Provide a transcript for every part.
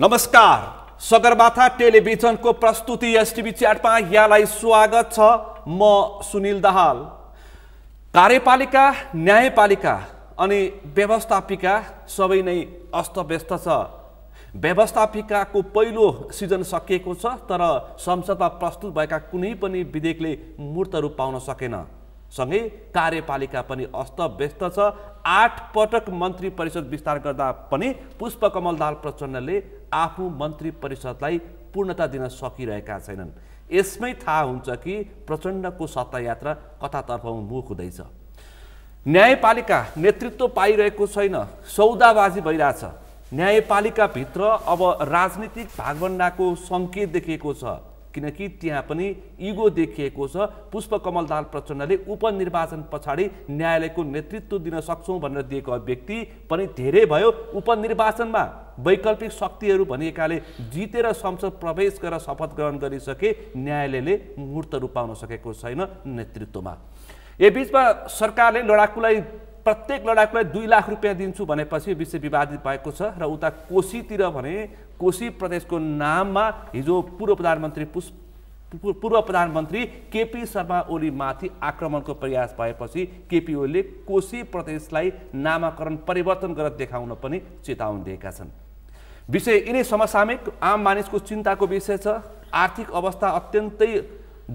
नमस्कार सगरमाथा टेलिभिजनको प्रस्तुति एसटिभी च्याटमा यहाँलाई स्वागत छ म सुनिल दाहाल कार्यपालिका न्यायपालिका अनि व्यवस्थापिका सबै नै अस्तव्यस्त छ व्यवस्थापिकाको पहिलो सिजन सकिएको छ तर संसदमा प्रस्तुत भएका कुनै पनि विधेयकले मूर्त रूप पाउन सकेन सँगै कार्यपालिका पनि अस्त व्यस्त छ आठ पटक मन्त्री परिषद विस्तार गर्दा पनि पुष्पकमल दाल प्रचण्डले आफ्नो मन्त्री परिषदलाई पूर्णता दिन सकिरहेका छैनन् यसमै थाहा हुन्छ कि प्रचण्डको सत्ता यात्रा कतातर्फ मुख हुँदैछ न्यायपालिका नेतृत्व पाइरहेको छैन सौदाबाजी भइरहेछ न्यायपालिकाभित्र अब राजनीतिक भागभन्डाको सङ्केत देखिएको छ किनकि त्यहाँ पनि इगो देखिएको छ पुष्पकमल दाल प्रचण्डले उपनिर्वाचन पछाडि न्यायालयको नेतृत्व दिन सक्छौँ भनेर दिएको अभिव्यक्ति पनि धेरै भयो उपनिर्वाचनमा वैकल्पिक शक्तिहरू भनिएकाले जितेर संसद प्रवेश गरेर शपथ ग्रहण गरिसके न्यायालयले मूर्त रूप पाउन सकेको छैन नेतृत्वमा यसबिचमा सरकारले लडाकुलाई प्रत्येक लडाकुलाई दुई लाख रुपियाँ दिन्छु भनेपछि विषय विवादित भएको छ र उता कोशीतिर भने कोशी प्रदेशको नाममा हिजो पूर्व प्रधानमन्त्री पुष्प पूर्व प्रधानमन्त्री केपी शर्मा ओलीमाथि आक्रमणको प्रयास भएपछि केपी ओलीले कोशी प्रदेशलाई नामाकरण परिवर्तन गरेर देखाउन पनि चेतावनी दिएका छन् विषय यिनै समसामयिक आम मानिसको चिन्ताको विषय छ आर्थिक अवस्था अत्यन्तै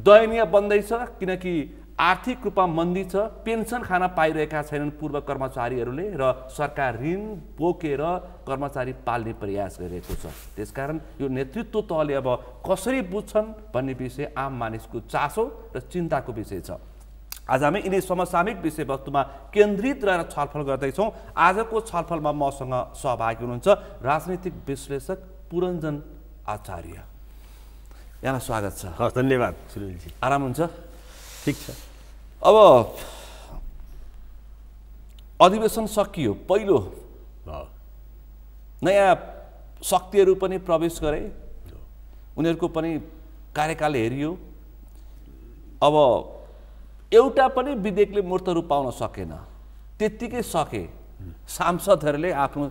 दयनीय बन्दैछ किनकि आर्थिक रूपमा मन्दी छ पेन्सन खान पाइरहेका छैनन् पूर्व कर्मचारीहरूले र सरकार ऋण बोकेर कर्मचारी पाल्ने प्रयास गरिरहेको छ त्यसकारण यो नेतृत्व तहले अब कसरी बुझ्छन् भन्ने विषय आम मानिसको चासो र चिन्ताको विषय छ आज हामी यिनै समसामयिक विषयवस्तुमा केन्द्रित रहेर छलफल गर्दैछौँ आजको छलफलमा मसँग सहभागी हुनुहुन्छ राजनीतिक विश्लेषक पुरञ्जन आचार्य यहाँलाई स्वागत छ हस् धन्यवाद सुनिलजी आराम हुन्छ ठिक छ अब अधिवेशन सकियो पहिलो नयाँ शक्तिहरू पनि प्रवेश गरे उनीहरूको पनि कार्यकाल हेरियो अब एउटा पनि विधेयकले मूर्त रूप पाउन सकेन त्यत्तिकै सके सांसदहरूले आफ्नो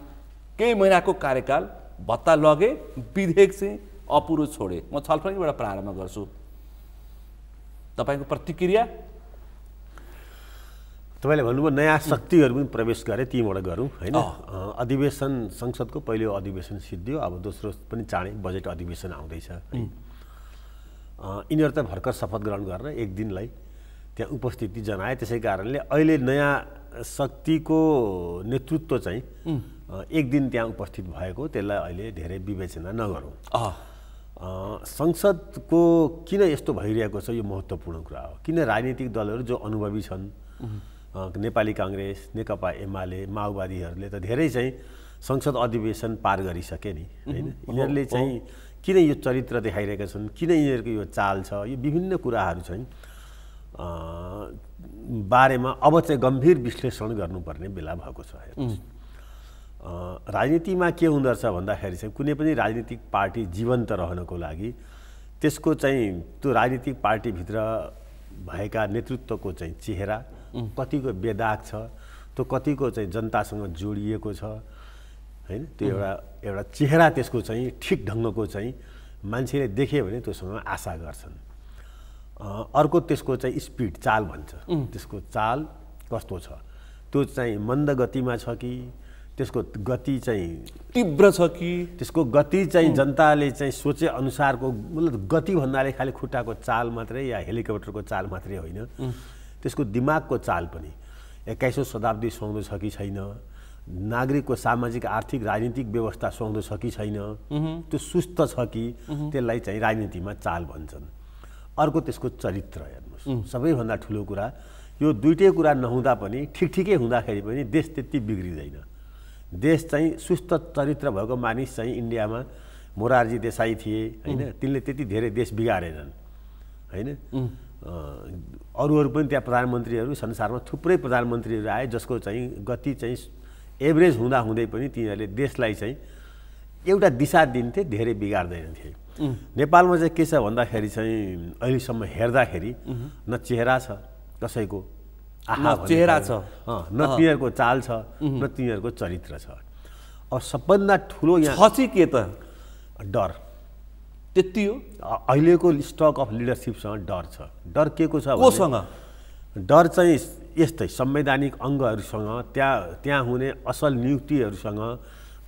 केही महिनाको कार्यकाल भत्ता लगे विधेयक चाहिँ अपुरो छोडे म छलफलबाट प्रारम्भ गर्छु तपाईँको प्रतिक्रिया तपाईँले भन्नुभयो नयाँ शक्तिहरू पनि प्रवेश गरे तीवटा गरौँ होइन अधिवेशन संसदको पहिलो अधिवेशन सिद्धियो अब दोस्रो पनि चाँडै बजेट अधिवेशन आउँदैछ यिनीहरू त भर्खर शपथ ग्रहण गरेर एक दिनलाई त्यहाँ उपस्थिति जनाए त्यसै कारणले अहिले नयाँ शक्तिको नेतृत्व चाहिँ एक दिन त्यहाँ उपस्थित भएको त्यसलाई अहिले धेरै विवेचना नगरौँ संसदको किन यस्तो भइरहेको छ यो महत्त्वपूर्ण कुरा हो किन राजनीतिक दलहरू जो अनुभवी छन् नेपाली काङ्ग्रेस नेकपा एमाले माओवादीहरूले त धेरै चाहिँ संसद अधिवेशन पार गरिसके नि होइन यिनीहरूले चाहिँ किन यो चरित्र देखाइरहेका छन् किन यिनीहरूको यो चाल छ यो विभिन्न कुराहरू चाहिँ बारेमा अब चाहिँ गम्भीर विश्लेषण गर्नुपर्ने बेला भएको छ राजनीतिमा के हुँदोरहेछ भन्दाखेरि चाहिँ कुनै पनि राजनीतिक पार्टी जीवन्त रहनको लागि त्यसको चाहिँ त्यो राजनीतिक पार्टीभित्र भएका नेतृत्वको चाहिँ चेहरा कतिको बेदाग छ त्यो कतिको चाहिँ जनतासँग जोडिएको छ होइन त्यो एउटा एउटा चेहरा त्यसको चाहिँ ठिक ढङ्गको चाहिँ मान्छेले देख्यो भने त्योसँग आशा गर्छन् अर्को त्यसको चाहिँ स्पिड चाल भन्छ त्यसको चाल कस्तो छ त्यो चाहिँ मन्द गतिमा छ कि त्यसको गति चाहिँ तीव्र छ कि त्यसको गति चाहिँ जनताले चाहिँ सोचे अनुसारको मतलब गति भन्नाले खालि खुट्टाको चाल मात्रै या हेलिकप्टरको चाल मात्रै होइन त्यसको दिमागको चाल पनि एक्काइसौँ शताब्दी सुहाउँदो छ कि छैन नागरिकको सामाजिक आर्थिक राजनीतिक व्यवस्था सुहाउँदो छ कि छैन त्यो सुस्त छ कि त्यसलाई चाहिँ राजनीतिमा चाल भन्छन् अर्को त्यसको चरित्र हेर्नुहोस् सबैभन्दा ठुलो कुरा यो दुइटै कुरा नहुँदा पनि ठिक ठिकै हुँदाखेरि पनि देश त्यति बिग्रिँदैन देश चाहिँ सुस्थ चरित्र भएको मानिस चाहिँ इन्डियामा मोरारजी देसाई थिए होइन तिनले त्यति धेरै देश बिगारेनन् होइन अरू अरू पनि त्यहाँ प्रधानमन्त्रीहरू संसारमा थुप्रै प्रधानमन्त्रीहरू आए जसको चाहिँ गति चाहिँ एभरेज हुँदा हुँदै पनि तिनीहरूले देशलाई चाहिँ एउटा दिशा दिन्थे धेरै बिगार्दैनथे नेपालमा चाहिँ के छ भन्दाखेरि चाहिँ अहिलेसम्म हेर्दाखेरि न चेहरा छ कसैको चेहरा छ न तिनीहरूको चाल छ न तिनीहरूको चरित्र छ अब सबभन्दा ठुलो यहाँ चाहिँ के त डर त्यति हो अहिलेको स्टक अफ लिडरसिपसँग डर छ डर के को छ कोसँग डर चाहिँ यस्तै संवैधानिक अङ्गहरूसँग त्यहाँ त्यहाँ हुने असल नियुक्तिहरूसँग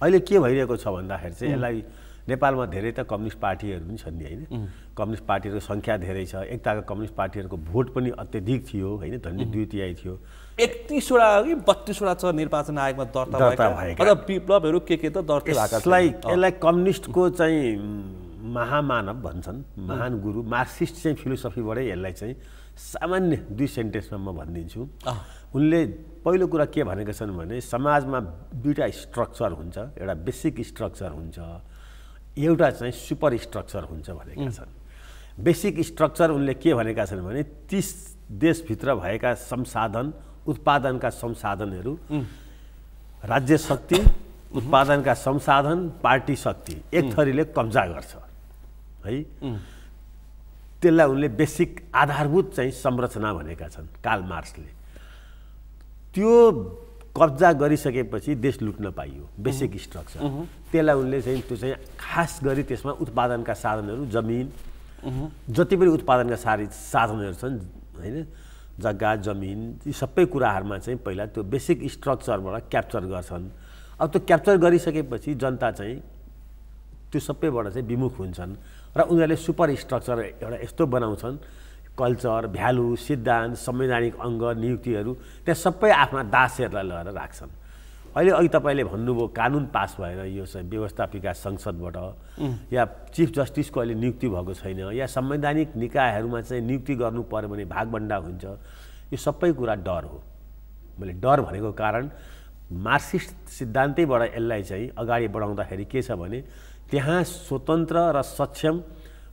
अहिले के भइरहेको छ भन्दाखेरि चाहिँ यसलाई नेपालमा धेरै त कम्युनिस्ट पार्टीहरू पनि छन् नि होइन कम्युनिस्ट पार्टीहरूको सङ्ख्या धेरै छ एकताका कम्युनिस्ट पार्टीहरूको भोट पनि अत्यधिक थियो होइन धन्य द्वितीय थियो एकतिसवटा कि बत्तिसवटा छ निर्वाचन आयोगमा दर्ता दर्ता भएको विप्लवहरू के के त दर्ता भएको यसलाई यसलाई कम्युनिस्टको चाहिँ महामानव भन्छन् महान गुरु मार्क्सिस्ट चाहिँ फिलोसफीबाटै यसलाई चाहिँ सामान्य दुई सेन्टेन्समा म भनिदिन्छु उनले पहिलो कुरा के भनेका छन् भने समाजमा दुईवटा स्ट्रक्चर हुन्छ एउटा बेसिक स्ट्रक्चर हुन्छ एउटा चाहिँ सुपर स्ट्रक्चर हुन्छ भनेका छन् बेसिक स्ट्रक्चर उनले के भनेका छन् भने तिस देशभित्र भएका संसाधन उत्पादनका संसाधनहरू राज्य शक्ति उत्पादनका संसाधन पार्टी शक्ति एक थरीले कब्जा गर्छ है त्यसलाई उनले बेसिक आधारभूत चाहिँ संरचना भनेका छन् काल मार्क्सले त्यो कब्जा गरिसकेपछि देश लुट्न पाइयो बेसिक स्ट्रक्चर त्यसलाई उनले चाहिँ त्यो चाहिँ खास गरी त्यसमा उत्पादनका साधनहरू जमिन जति पनि उत्पादनका सारी साधनहरू छन् होइन जग्गा जमिन यी सबै कुराहरूमा चाहिँ पहिला त्यो बेसिक स्ट्रक्चरबाट क्याप्चर गर्छन् अब त्यो क्याप्चर गरिसकेपछि जनता चाहिँ त्यो सबैबाट चाहिँ विमुख हुन्छन् र उनीहरूले सुपर स्ट्रक्चर एउटा यस्तो बनाउँछन् कल्चर भ्यालु सिद्धान्त संवैधानिक अङ्ग नियुक्तिहरू त्यहाँ सबै आफ्ना दासहरूलाई लगेर राख्छन् अहिले अघि तपाईँले भन्नुभयो कानुन पास भएर यो व्यवस्थापिका संसदबाट या चिफ जस्टिसको अहिले नियुक्ति भएको छैन या संवैधानिक निकायहरूमा चाहिँ नियुक्ति गर्नु पऱ्यो भने भागभन्डा हुन्छ यो सबै कुरा डर हो मैले डर भनेको कारण मार्क्सिस्ट सिद्धान्तैबाट यसलाई चाहिँ अगाडि बढाउँदाखेरि के छ भने त्यहाँ स्वतन्त्र र सक्षम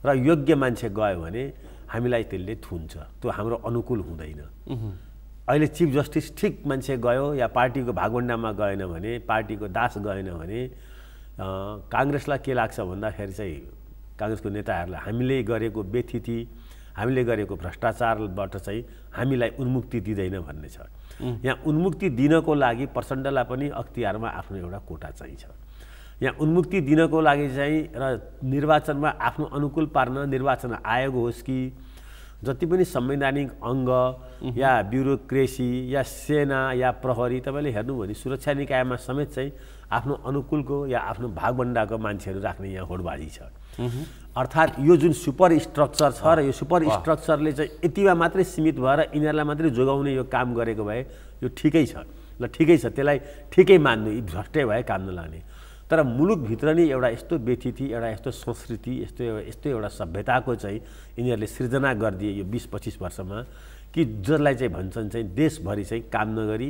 र योग्य मान्छे गयो भने हामीलाई त्यसले थुन्छ त्यो हाम्रो अनुकूल हुँदैन अहिले चिफ जस्टिस ठिक मान्छे गयो या पार्टीको भागवण्डामा गएन भने पार्टीको दास गएन भने काङ्ग्रेसलाई के लाग्छ भन्दाखेरि चाहिँ काङ्ग्रेसको नेताहरूलाई हामीले गरेको व्यथिति हामीले गरेको भ्रष्टाचारबाट चाहिँ हामीलाई उन्मुक्ति दिँदैन भन्ने छ यहाँ उन्मुक्ति दिनको लागि प्रचण्डलाई पनि अख्तियारमा आफ्नो एउटा कोटा चाहिन्छ यहाँ उन्मुक्ति दिनको लागि चाहिँ र निर्वाचनमा आफ्नो अनुकूल पार्न निर्वाचन आयोग होस् कि जति पनि संवैधानिक अङ्ग या ब्युरोक्रेसी या सेना या प्रहरी तपाईँले हेर्नु भने सुरक्षा निकायमा समेत चाहिँ आफ्नो अनुकूलको या आफ्नो भागभन्डाको मान्छेहरू राख्ने यहाँ होडबाजी छ अर्थात् यो जुन सुपर स्ट्रक्चर छ र यो सुपर स्ट्रक्चरले चाहिँ यतिमा मात्रै सीमित भएर यिनीहरूलाई मात्रै जोगाउने यो काम गरेको भए यो ठिकै छ ल ठिकै छ त्यसलाई ठिकै मान्नु भ्रष्टै भए काम नलाने तर मुलुकभित्र नै एउटा यस्तो व्यथिति एउटा यस्तो संस्कृति यस्तो यस्तो एउटा सभ्यताको चाहिँ यिनीहरूले सृजना गरिदिए यो बिस पच्चिस वर्षमा कि जसलाई चाहिँ भन्छन् चाहिँ देशभरि चाहिँ काम नगरी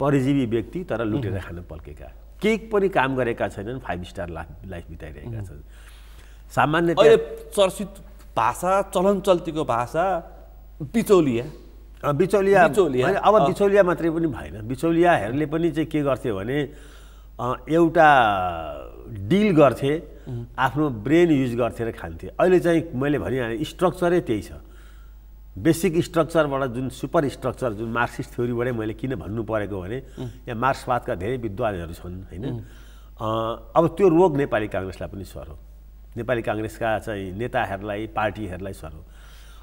परिजीवी व्यक्ति तर लुटेर खान पल्केका केही पनि काम गरेका छैनन् फाइभ स्टार लाइफ लाइफ बिताइरहेका छन् सामान्य चर्चित भाषा चलन चल्तीको भाषा बिचौलिया बिचौलिया अब बिचौलिया मात्रै पनि भएन बिचौलियाहरूले पनि चाहिँ के गर्थ्यो भने एउटा डिल गर्थे आफ्नो ब्रेन युज गर्थे र खान्थे अहिले चाहिँ मैले भनिहालेँ स्ट्रक्चरै त्यही छ बेसिक स्ट्रक्चरबाट जुन सुपर स्ट्रक्चर जुन मार्क्सिस्ट थ्योरीबाटै मैले किन भन्नु परेको भने यहाँ मार्क्सवादका धेरै विद्वानहरू छन् होइन अब त्यो रोग नेपाली काङ्ग्रेसलाई पनि सर हो नेपाली काङ्ग्रेसका चाहिँ नेताहरूलाई पार्टीहरूलाई सर हो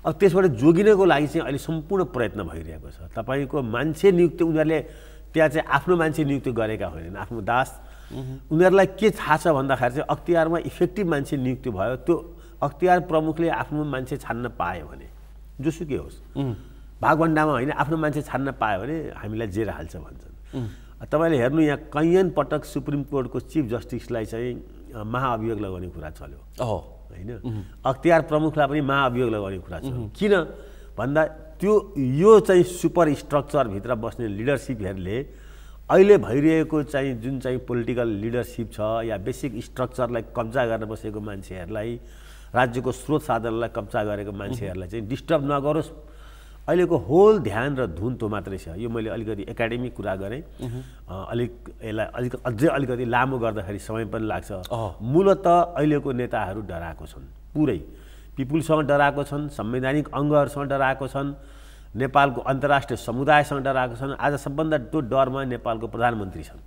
अब त्यसबाट जोगिनको लागि चाहिँ अहिले सम्पूर्ण प्रयत्न भइरहेको छ तपाईँको मान्छे नियुक्ति उनीहरूले त्यहाँ चाहिँ आफ्नो मान्छे नियुक्त गरेका होइनन् आफ्नो दास उनीहरूलाई के थाहा छ भन्दाखेरि चाहिँ अख्तियारमा इफेक्टिभ मान्छे नियुक्ति भयो त्यो अख्तियार प्रमुखले आफ्नो मान्छे छान्न पायो भने जोसुकै होस् भागभन्डामा होइन आफ्नो मान्छे छान्न पायो भने हामीलाई जेर हाल्छ भन्छन् तपाईँले हेर्नु यहाँ कैयन पटक सुप्रिम कोर्टको चिफ जस्टिसलाई चाहिँ महाअभियोग लगाउने कुरा चल्यो होइन अख्तियार प्रमुखलाई पनि महाअभियोग लगाउने कुरा चल्यो किन भन्दा त्यो यो चाहिँ सुपर स्ट्रक्चरभित्र बस्ने लिडरसिपहरूले अहिले भइरहेको चाहिँ जुन चाहिँ पोलिटिकल लिडरसिप छ या बेसिक स्ट्रक्चरलाई कब्जा गरेर बसेको मान्छेहरूलाई राज्यको स्रोत साधनलाई कब्जा गरेको मान्छेहरूलाई चाहिँ डिस्टर्ब नगरोस् अहिलेको होल ध्यान र धुन त्यो मात्रै छ यो मैले अलिकति एकाडेमिक कुरा गरेँ अलिक यसलाई अलिक अझै अलिकति लामो गर्दाखेरि समय पनि लाग्छ मूलत अहिलेको नेताहरू डराएको छन् पुरै पिपुलसँग डराएको छन् संवैधानिक अङ्गहरूसँग डराएको छन् नेपालको अन्तर्राष्ट्रिय समुदायसँग डराएको छन् आज सबभन्दा त्यो डरमा नेपालको प्रधानमन्त्री छन्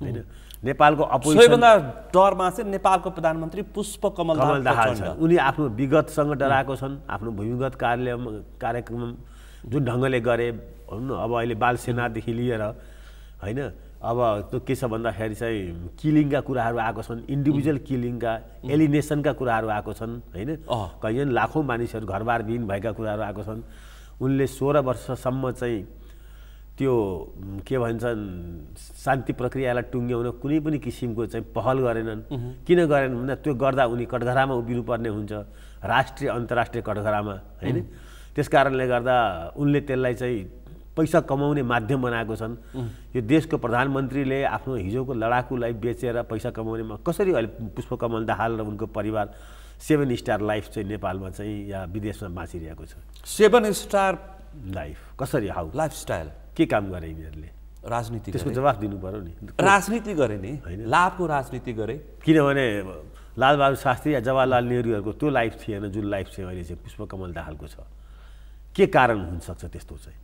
होइन नेपालको सबैभन्दा डरमा चाहिँ नेपालको प्रधानमन्त्री पुष्प कमल दाहाल छन् उनी आफ्नो विगतसँग डराएको छन् आफ्नो भूमिगत कार्य कार्यक्रम जुन ढङ्गले गरे भनौँ न अब अहिले बाल सेनादेखि लिएर होइन अब त्यो के छ भन्दाखेरि चाहिँ किलिङका कुराहरू आएको छन् इन्डिभिजुअल किलिङका एलिनेसनका कुराहरू आएको छन् होइन कहिले लाखौँ मानिसहरू घरबारविहीन भएका कुराहरू आएको छन् उनले सोह्र वर्षसम्म चाहिँ त्यो के भन्छन् शान्ति प्रक्रियालाई टुङ्ग्याउन कुनै पनि किसिमको चाहिँ पहल गरेनन् किन गरेनन् भन्दा त्यो गर्दा उनी कटघरामा उभिनुपर्ने हुन्छ राष्ट्रिय अन्तर्राष्ट्रिय कटघरामा होइन त्यस कारणले गर्दा उनले त्यसलाई चाहिँ पैसा कमाउने माध्यम बनाएको छन् यो देशको प्रधानमन्त्रीले आफ्नो हिजोको लडाकुलाई बेचेर पैसा कमाउनेमा कसरी अहिले पुष्पकमल दाहाल र उनको परिवार सेभेन स्टार लाइफ चाहिँ नेपालमा चाहिँ या विदेशमा बाँचिरहेको छ सेभेन स्टार लाइफ कसरी हाउ लाइफस्टाइल के काम गरे यिनीहरूले राजनीति त्यसको जवाफ दिनु पऱ्यो नि राजनीति गरे नि होइन लाभको राजनीति गरे किनभने लालबहादुर शास्त्री या जवाहरलाल नेहरूहरूको त्यो लाइफ थिएन जुन लाइफ चाहिँ अहिले चाहिँ पुष्पकमल दाहालको छ के कारण हुनसक्छ त्यस्तो चाहिँ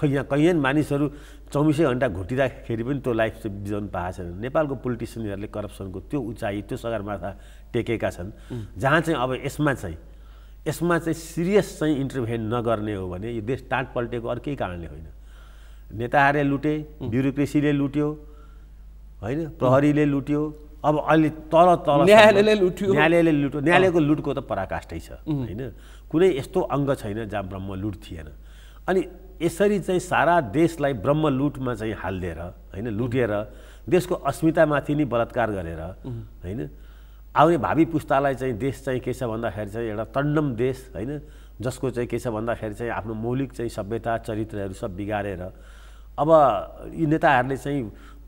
खैया कैयन मानिसहरू चौबिसै घन्टा घुटिँदाखेरि पनि त्यो लाइफ बिजाउनु पाएको छैन नेपालको पोलिटिसियनहरूले करप्सनको त्यो उचाइ त्यो सगरमाथा टेकेका छन् जहाँ चाहिँ अब यसमा चाहिँ यसमा चाहिँ सिरियस चाहिँ इन्टरभेन नगर्ने हो भने यो देश टाँट पल्टेको अर्कै कारणले होइन नेताहरूले लुटे ब्युरोक्रेसीले लुट्यो होइन प्रहरीले लुट्यो अब अहिले तल तल न्यायालयले लुट्यो न्यायालयले लुट्यो न्यायालयको लुटको त पराकाष्ठै छ होइन कुनै यस्तो अङ्ग छैन जहाँ ब्रह्म लुट थिएन अनि यसरी चाहिँ सारा देशलाई ब्रह्म ब्रह्मलुटमा चाहिँ हालिदिएर होइन लुटेर देशको अस्मितामाथि नै बलात्कार गरेर होइन आउने भावी पुस्तालाई चाहिँ देश चाहिँ के छ भन्दाखेरि चाहिँ एउटा तन्डम देश होइन जसको चाहिँ के छ भन्दाखेरि चाहिँ आफ्नो मौलिक चाहिँ सभ्यता चरित्रहरू सब बिगारेर अब यी नेताहरूले चाहिँ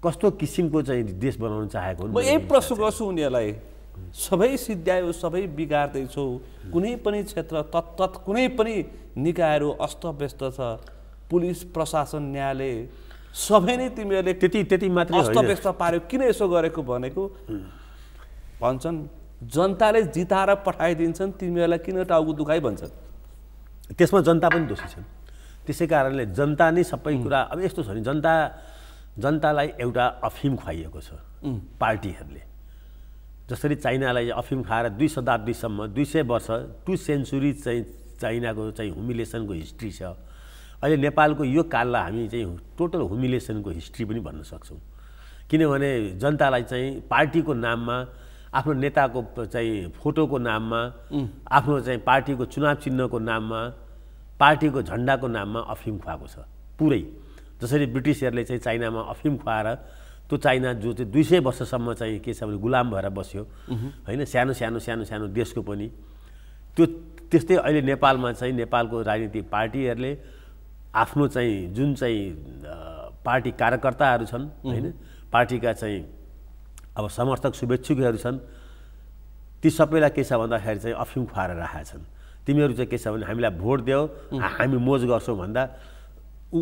कस्तो किसिमको चाहिँ देश बनाउन चाहेको म यही प्रश्न गर्छु उनीहरूलाई सबै सिद्ध्यायो सबै बिगार्दैछौ कुनै पनि क्षेत्र तत्त कुनै पनि निकायहरू अस्तव्यस्त छ पुलिस प्रशासन न्यायालय सबै नै तिमीहरूले त्यति त्यति मात्र अस्तव्यस्त पार्यो किन यसो गरेको भनेको भन्छन् जनताले जिताएर पठाइदिन्छन् तिमीहरूलाई किन टाउको दुखाइ भन्छन् त्यसमा जनता पनि दोषी छन् त्यसै कारणले जनता नै सबै कुरा अब यस्तो छ नि जनता जनतालाई एउटा अफिम खुवाइएको छ पार्टीहरूले जसरी चाइनालाई अफिम खाएर दुई शताब्दीसम्म दुई सय वर्ष टु सेन्चुरी चाहिँ चाइनाको चाहिँ हुमिलेसनको हिस्ट्री छ अहिले नेपालको यो काललाई हामी चाहिँ टोटल हुमिलेसनको हिस्ट्री पनि भन्न सक्छौँ किनभने जनतालाई चाहिँ पार्टीको नाममा आफ्नो नेताको चाहिँ फोटोको नाममा आफ्नो चाहिँ पार्टीको चुनाव चिन्हको नाममा पार्टीको झन्डाको नाममा अफिम खुवाएको छ पुरै जसरी ब्रिटिसहरूले चाहिँ चाइनामा अफिम खुवाएर त्यो चाइना जो चाहिँ दुई सय वर्षसम्म चाहिँ के छ भने गुलाम भएर बस्यो होइन सानो सानो सानो सानो देशको पनि त्यो त्यस्तै अहिले नेपालमा चाहिँ नेपालको राजनीतिक पार्टीहरूले आफ्नो चाहिँ जुन चाहिँ पार्टी कार्यकर्ताहरू छन् होइन पार्टीका चाहिँ अब समर्थक शुभेच्छुकहरू छन् ती सबैलाई के छ भन्दाखेरि चाहिँ अफिम खुवाएर राखेका छन् तिमीहरू चाहिँ के छ भने हामीलाई भोट देऊ हामी मोज गर्छौँ भन्दा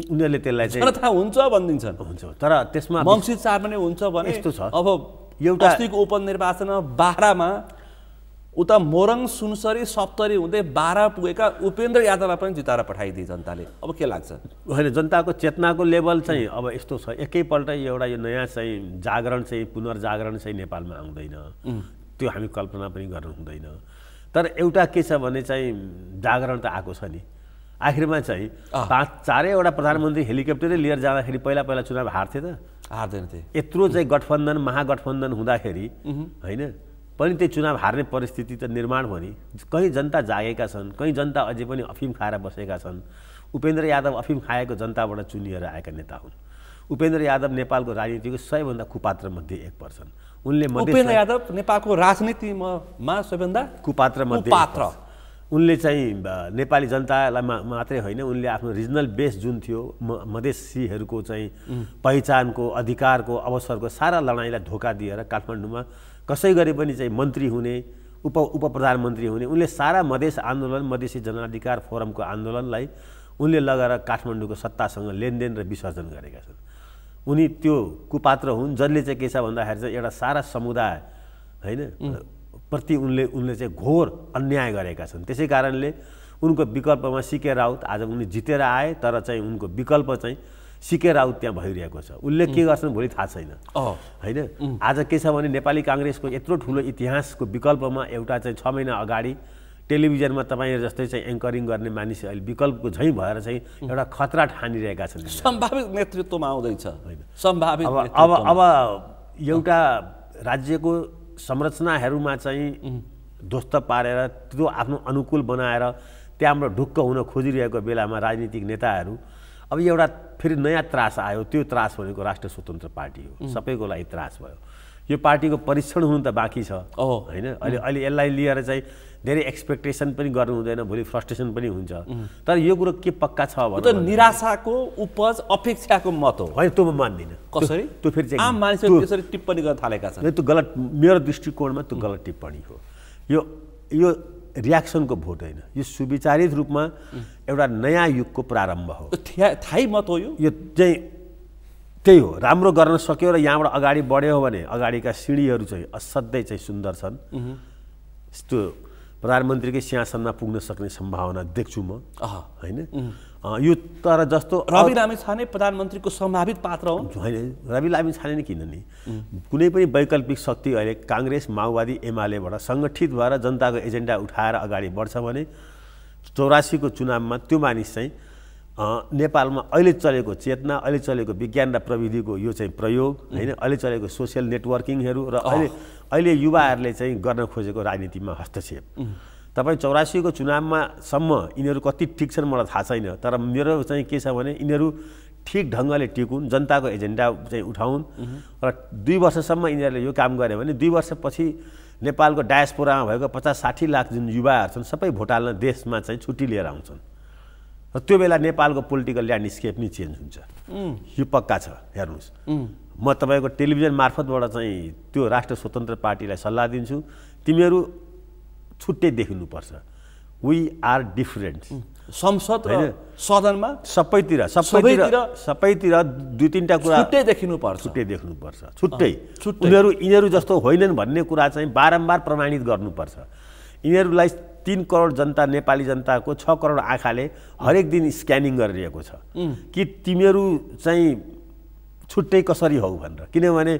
उनीहरूले त्यसलाई चाहिँ थाहा हुन्छ भनिदिन्छ हुन्छ तर त्यसमा मङ्सिर चार नै हुन्छ भने यस्तो छ अब एउटा उपनिर्वाचन बाह्रमा उता मोरङ सुनसरी सप्तरी हुँदै बाह्र पुगेका उपेन्द्र यादवलाई पनि जिताएर पठाइदिए जनताले अब के लाग्छ होइन जनताको चेतनाको लेभल चाहिँ अब यस्तो छ एकैपल्ट एउटा यो नयाँ चाहिँ जागरण चाहिँ पुनर्जागरण चाहिँ नेपालमा आउँदैन त्यो हामी कल्पना पनि गर्नु हुँदैन तर एउटा के छ भने चाहिँ जागरण त आएको छ नि आखिरमा चाहिँ पाँच चारैवटा प्रधानमन्त्री हेलिकप्टरै लिएर जाँदाखेरि पहिला पहिला चुनाव हार्थे त हार्दैन थिए यत्रो चाहिँ गठबन्धन महागठबन्धन हुँदाखेरि होइन पनि त्यो चुनाव हार्ने परिस्थिति त निर्माण भयो नि कहीँ जनता जागेका छन् कहीँ जनता अझै पनि अफिम खाएर बसेका छन् उपेन्द्र यादव अफिम खाएको जनताबाट चुनिएर आएका नेता हुन् उपेन्द्र यादव नेपालको राजनीतिको सबैभन्दा कुपात्र मध्ये एक पर्छन् उनले उपेन्द्र यादव नेपालको राजनीतिमा सबैभन्दा कुपात्रमध्ये पात्र उनले चाहिँ नेपाली जनतालाई मा, मात्रै होइन उनले आफ्नो रिजनल बेस जुन थियो म मधेसीहरूको चाहिँ पहिचानको अधिकारको अवसरको सारा लडाइँलाई धोका दिएर काठमाडौँमा कसै गरी पनि चाहिँ मन्त्री हुने उप उप प्रधानमन्त्री हुने उनले सारा मधेस आन्दोलन मधेसी जनाधिकार फोरमको आन्दोलनलाई उनले लगाएर काठमाडौँको सत्तासँग लेनदेन र विसर्जन गरेका छन् उनी त्यो कुपात्र हुन् जसले चाहिँ के छ भन्दाखेरि चाहिँ एउटा सारा समुदाय होइन प्रति उनले उनले चाहिँ घोर अन्याय गरेका छन् त्यसै कारणले उनको विकल्पमा सिके राउत आज उनी जितेर आए तर चाहिँ उनको विकल्प चाहिँ सिकेर राउत त्यहाँ भइरहेको छ उसले के गर्छन् भोलि थाहा छैन होइन आज के छ भने नेपाली काङ्ग्रेसको यत्रो ठुलो इतिहासको विकल्पमा एउटा चाहिँ छ महिना अगाडि टेलिभिजनमा तपाईँहरू जस्तै चाहिँ एङ्करिङ गर्ने मानिस अहिले विकल्पको झैँ भएर चाहिँ एउटा खतरा ठानिरहेका छन् सम्भावित नेतृत्वमा आउँदैछ होइन सम्भावित अब अब एउटा राज्यको संरचनाहरूमा चाहिँ ध्वस्त पारेर त्यो आफ्नो अनुकूल बनाएर त्यहाँबाट ढुक्क हुन खोजिरहेको बेलामा राजनीतिक नेताहरू अब एउटा फेरि नयाँ त्रास आयो त्यो त्रास भनेको राष्ट्रिय स्वतन्त्र पार्टी हो सबैको लागि त्रास भयो यो पार्टीको परीक्षण हुनु त बाँकी छ होइन अहिले अहिले यसलाई लिएर चाहिँ धेरै एक्सपेक्टेसन पनि गर्नु हुँदैन भोलि फ्रस्ट्रेसन पनि हुन्छ तर यो कुरो के पक्का छ भने निराशाको उपज अपेक्षाको मत हो होइन त्यो म मान्दिनँ कसरी त्यो फेरि आम मानिसहरू टिप्पणी गर्न थालेका छन् त्यो गलत मेरो दृष्टिकोणमा त्यो गलत टिप्पणी हो यो यो रियाक्सनको भोट होइन यो सुविचारित रूपमा एउटा नयाँ युगको प्रारम्भ हो थाहै मत हो यो चाहिँ त्यही हो राम्रो गर्न सक्यो र यहाँबाट अगाडि बढ्यो भने अगाडिका सिँढीहरू चाहिँ असाध्यै चाहिँ सुन्दर छन् त्यो प्रधानमन्त्रीकै सिंहासनमा पुग्न सक्ने सम्भावना देख्छु म होइन यो तर जस्तो रवि लामी छाने प्रधानमन्त्रीको सम्भावित पात्र हो होइन रवि लामी छाने नै किन नि कुनै पनि वैकल्पिक शक्ति अहिले काङ्ग्रेस माओवादी एमालेबाट सङ्गठित भएर जनताको एजेन्डा उठाएर अगाडि बढ्छ भने चौरासीको चुनावमा त्यो मानिस चाहिँ नेपालमा अहिले चलेको चेतना अहिले चलेको विज्ञान र प्रविधिको यो चाहिँ प्रयोग होइन अहिले चलेको सोसियल नेटवर्किङहरू र अहिले अहिले युवाहरूले चाहिँ गर्न खोजेको राजनीतिमा हस्तक्षेप तपाईँ चौरासीको चुनावमा सम्म यिनीहरू कति ठिक छन् मलाई थाहा छैन तर मेरो चाहिँ के छ भने यिनीहरू ठिक ढङ्गले टिकुन् जनताको एजेन्डा चाहिँ उठाउन् र दुई वर्षसम्म यिनीहरूले यो काम गऱ्यो भने दुई वर्षपछि नेपालको डायस्पोरामा भएको पचास साठी लाख जुन युवाहरू छन् सबै भोट हाल्न देशमा चाहिँ छुट्टी लिएर आउँछन् र त्यो बेला नेपालको पोलिटिकल ल्यान्डस्केप नै चेन्ज हुन्छ यो पक्का छ हेर्नुहोस् म तपाईँको टेलिभिजन मार्फतबाट चाहिँ त्यो राष्ट्र स्वतन्त्र पार्टीलाई सल्लाह दिन्छु तिमीहरू छुट्टै देखिनुपर्छ वी आर डिफरेन्ट संसद होइन सदनमा सबैतिर सबैतिर सबैतिर दुई तिनवटा कुरा छुट्टै देखिनुपर्छ छुट्टै देख्नुपर्छ छुट्टै उनीहरू यिनीहरू जस्तो होइनन् भन्ने कुरा चाहिँ बारम्बार प्रमाणित गर्नुपर्छ यिनीहरूलाई तिन करोड जनता नेपाली जनताको छ करोड आँखाले हरेक दिन स्क्यानिङ गरिरहेको छ कि तिमीहरू चाहिँ छुट्टै कसरी हौ भनेर किनभने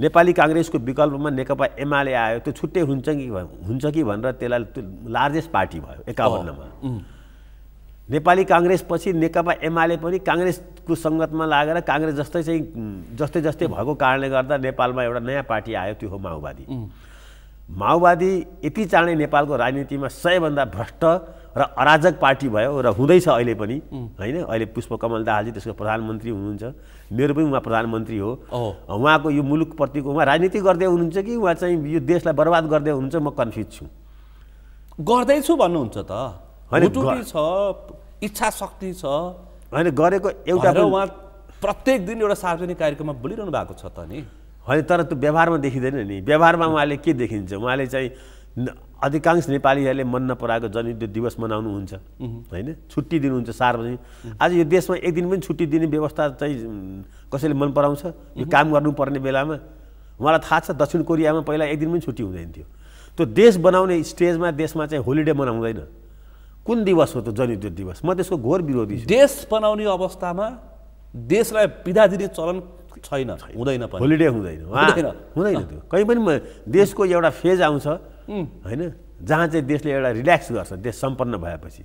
नेपाली काङ्ग्रेसको विकल्पमा नेकपा एमाले आयो त्यो छुट्टै हुन्छ कि हुन्छ कि भनेर त्यसलाई लार्जेस्ट पार्टी भयो एकाउन्नमा नेपाली काङ्ग्रेसपछि नेकपा एमाले पनि काङ्ग्रेसको सङ्गतमा लागेर काङ्ग्रेस जस्तै चाहिँ जस्तै जस्तै भएको कारणले गर्दा नेपालमा एउटा नयाँ पार्टी आयो त्यो हो माओवादी माओवादी यति चाँडै नेपालको राजनीतिमा सबैभन्दा भ्रष्ट र अराजक पार्टी भयो र हुँदैछ अहिले पनि होइन अहिले पुष्पकमल दाहालजी त्यसको प्रधानमन्त्री हुनुहुन्छ मेरो पनि उहाँ प्रधानमन्त्री हो उहाँको यो मुलुकप्रतिको उहाँ राजनीति गर्दै हुनुहुन्छ कि उहाँ चाहिँ यो देशलाई बर्बाद गर्दै हुनुहुन्छ म कन्फ्युज छु गर्दैछु भन्नुहुन्छ त होइन छ इच्छा शक्ति छ होइन गरेको एउटा उहाँ प्रत्येक दिन एउटा सार्वजनिक कार्यक्रममा बोलिरहनु भएको छ त नि होइन तर त्यो व्यवहारमा देखिँदैन नि व्यवहारमा उहाँले के देखिन्छ उहाँले चाहिँ अधिकांश नेपालीहरूले मन नपराएको जनयुद्ध दिवस मनाउनुहुन्छ होइन छुट्टी दिनुहुन्छ सार्वजनिक आज यो देशमा एक दिन पनि छुट्टी दिने व्यवस्था चाहिँ कसैले मन पराउँछ यो काम गर्नुपर्ने बेलामा उहाँलाई थाहा छ दक्षिण कोरियामा पहिला एक दिन पनि छुट्टी हुँदैन थियो त्यो देश बनाउने स्टेजमा देशमा चाहिँ होलिडे मनाउँदैन कुन दिवस हो त्यो जनयुद्ध दिवस म त्यसको घोर विरोधी छु देश बनाउने अवस्थामा देशलाई पिधा दिने चलन छैन हुँदैन होलिडे हुँदैन हुँदैन त्यो कहीँ पनि देशको एउटा फेज आउँछ होइन जहाँ चाहिँ देशले एउटा रिल्याक्स गर्छ देश सम्पन्न भएपछि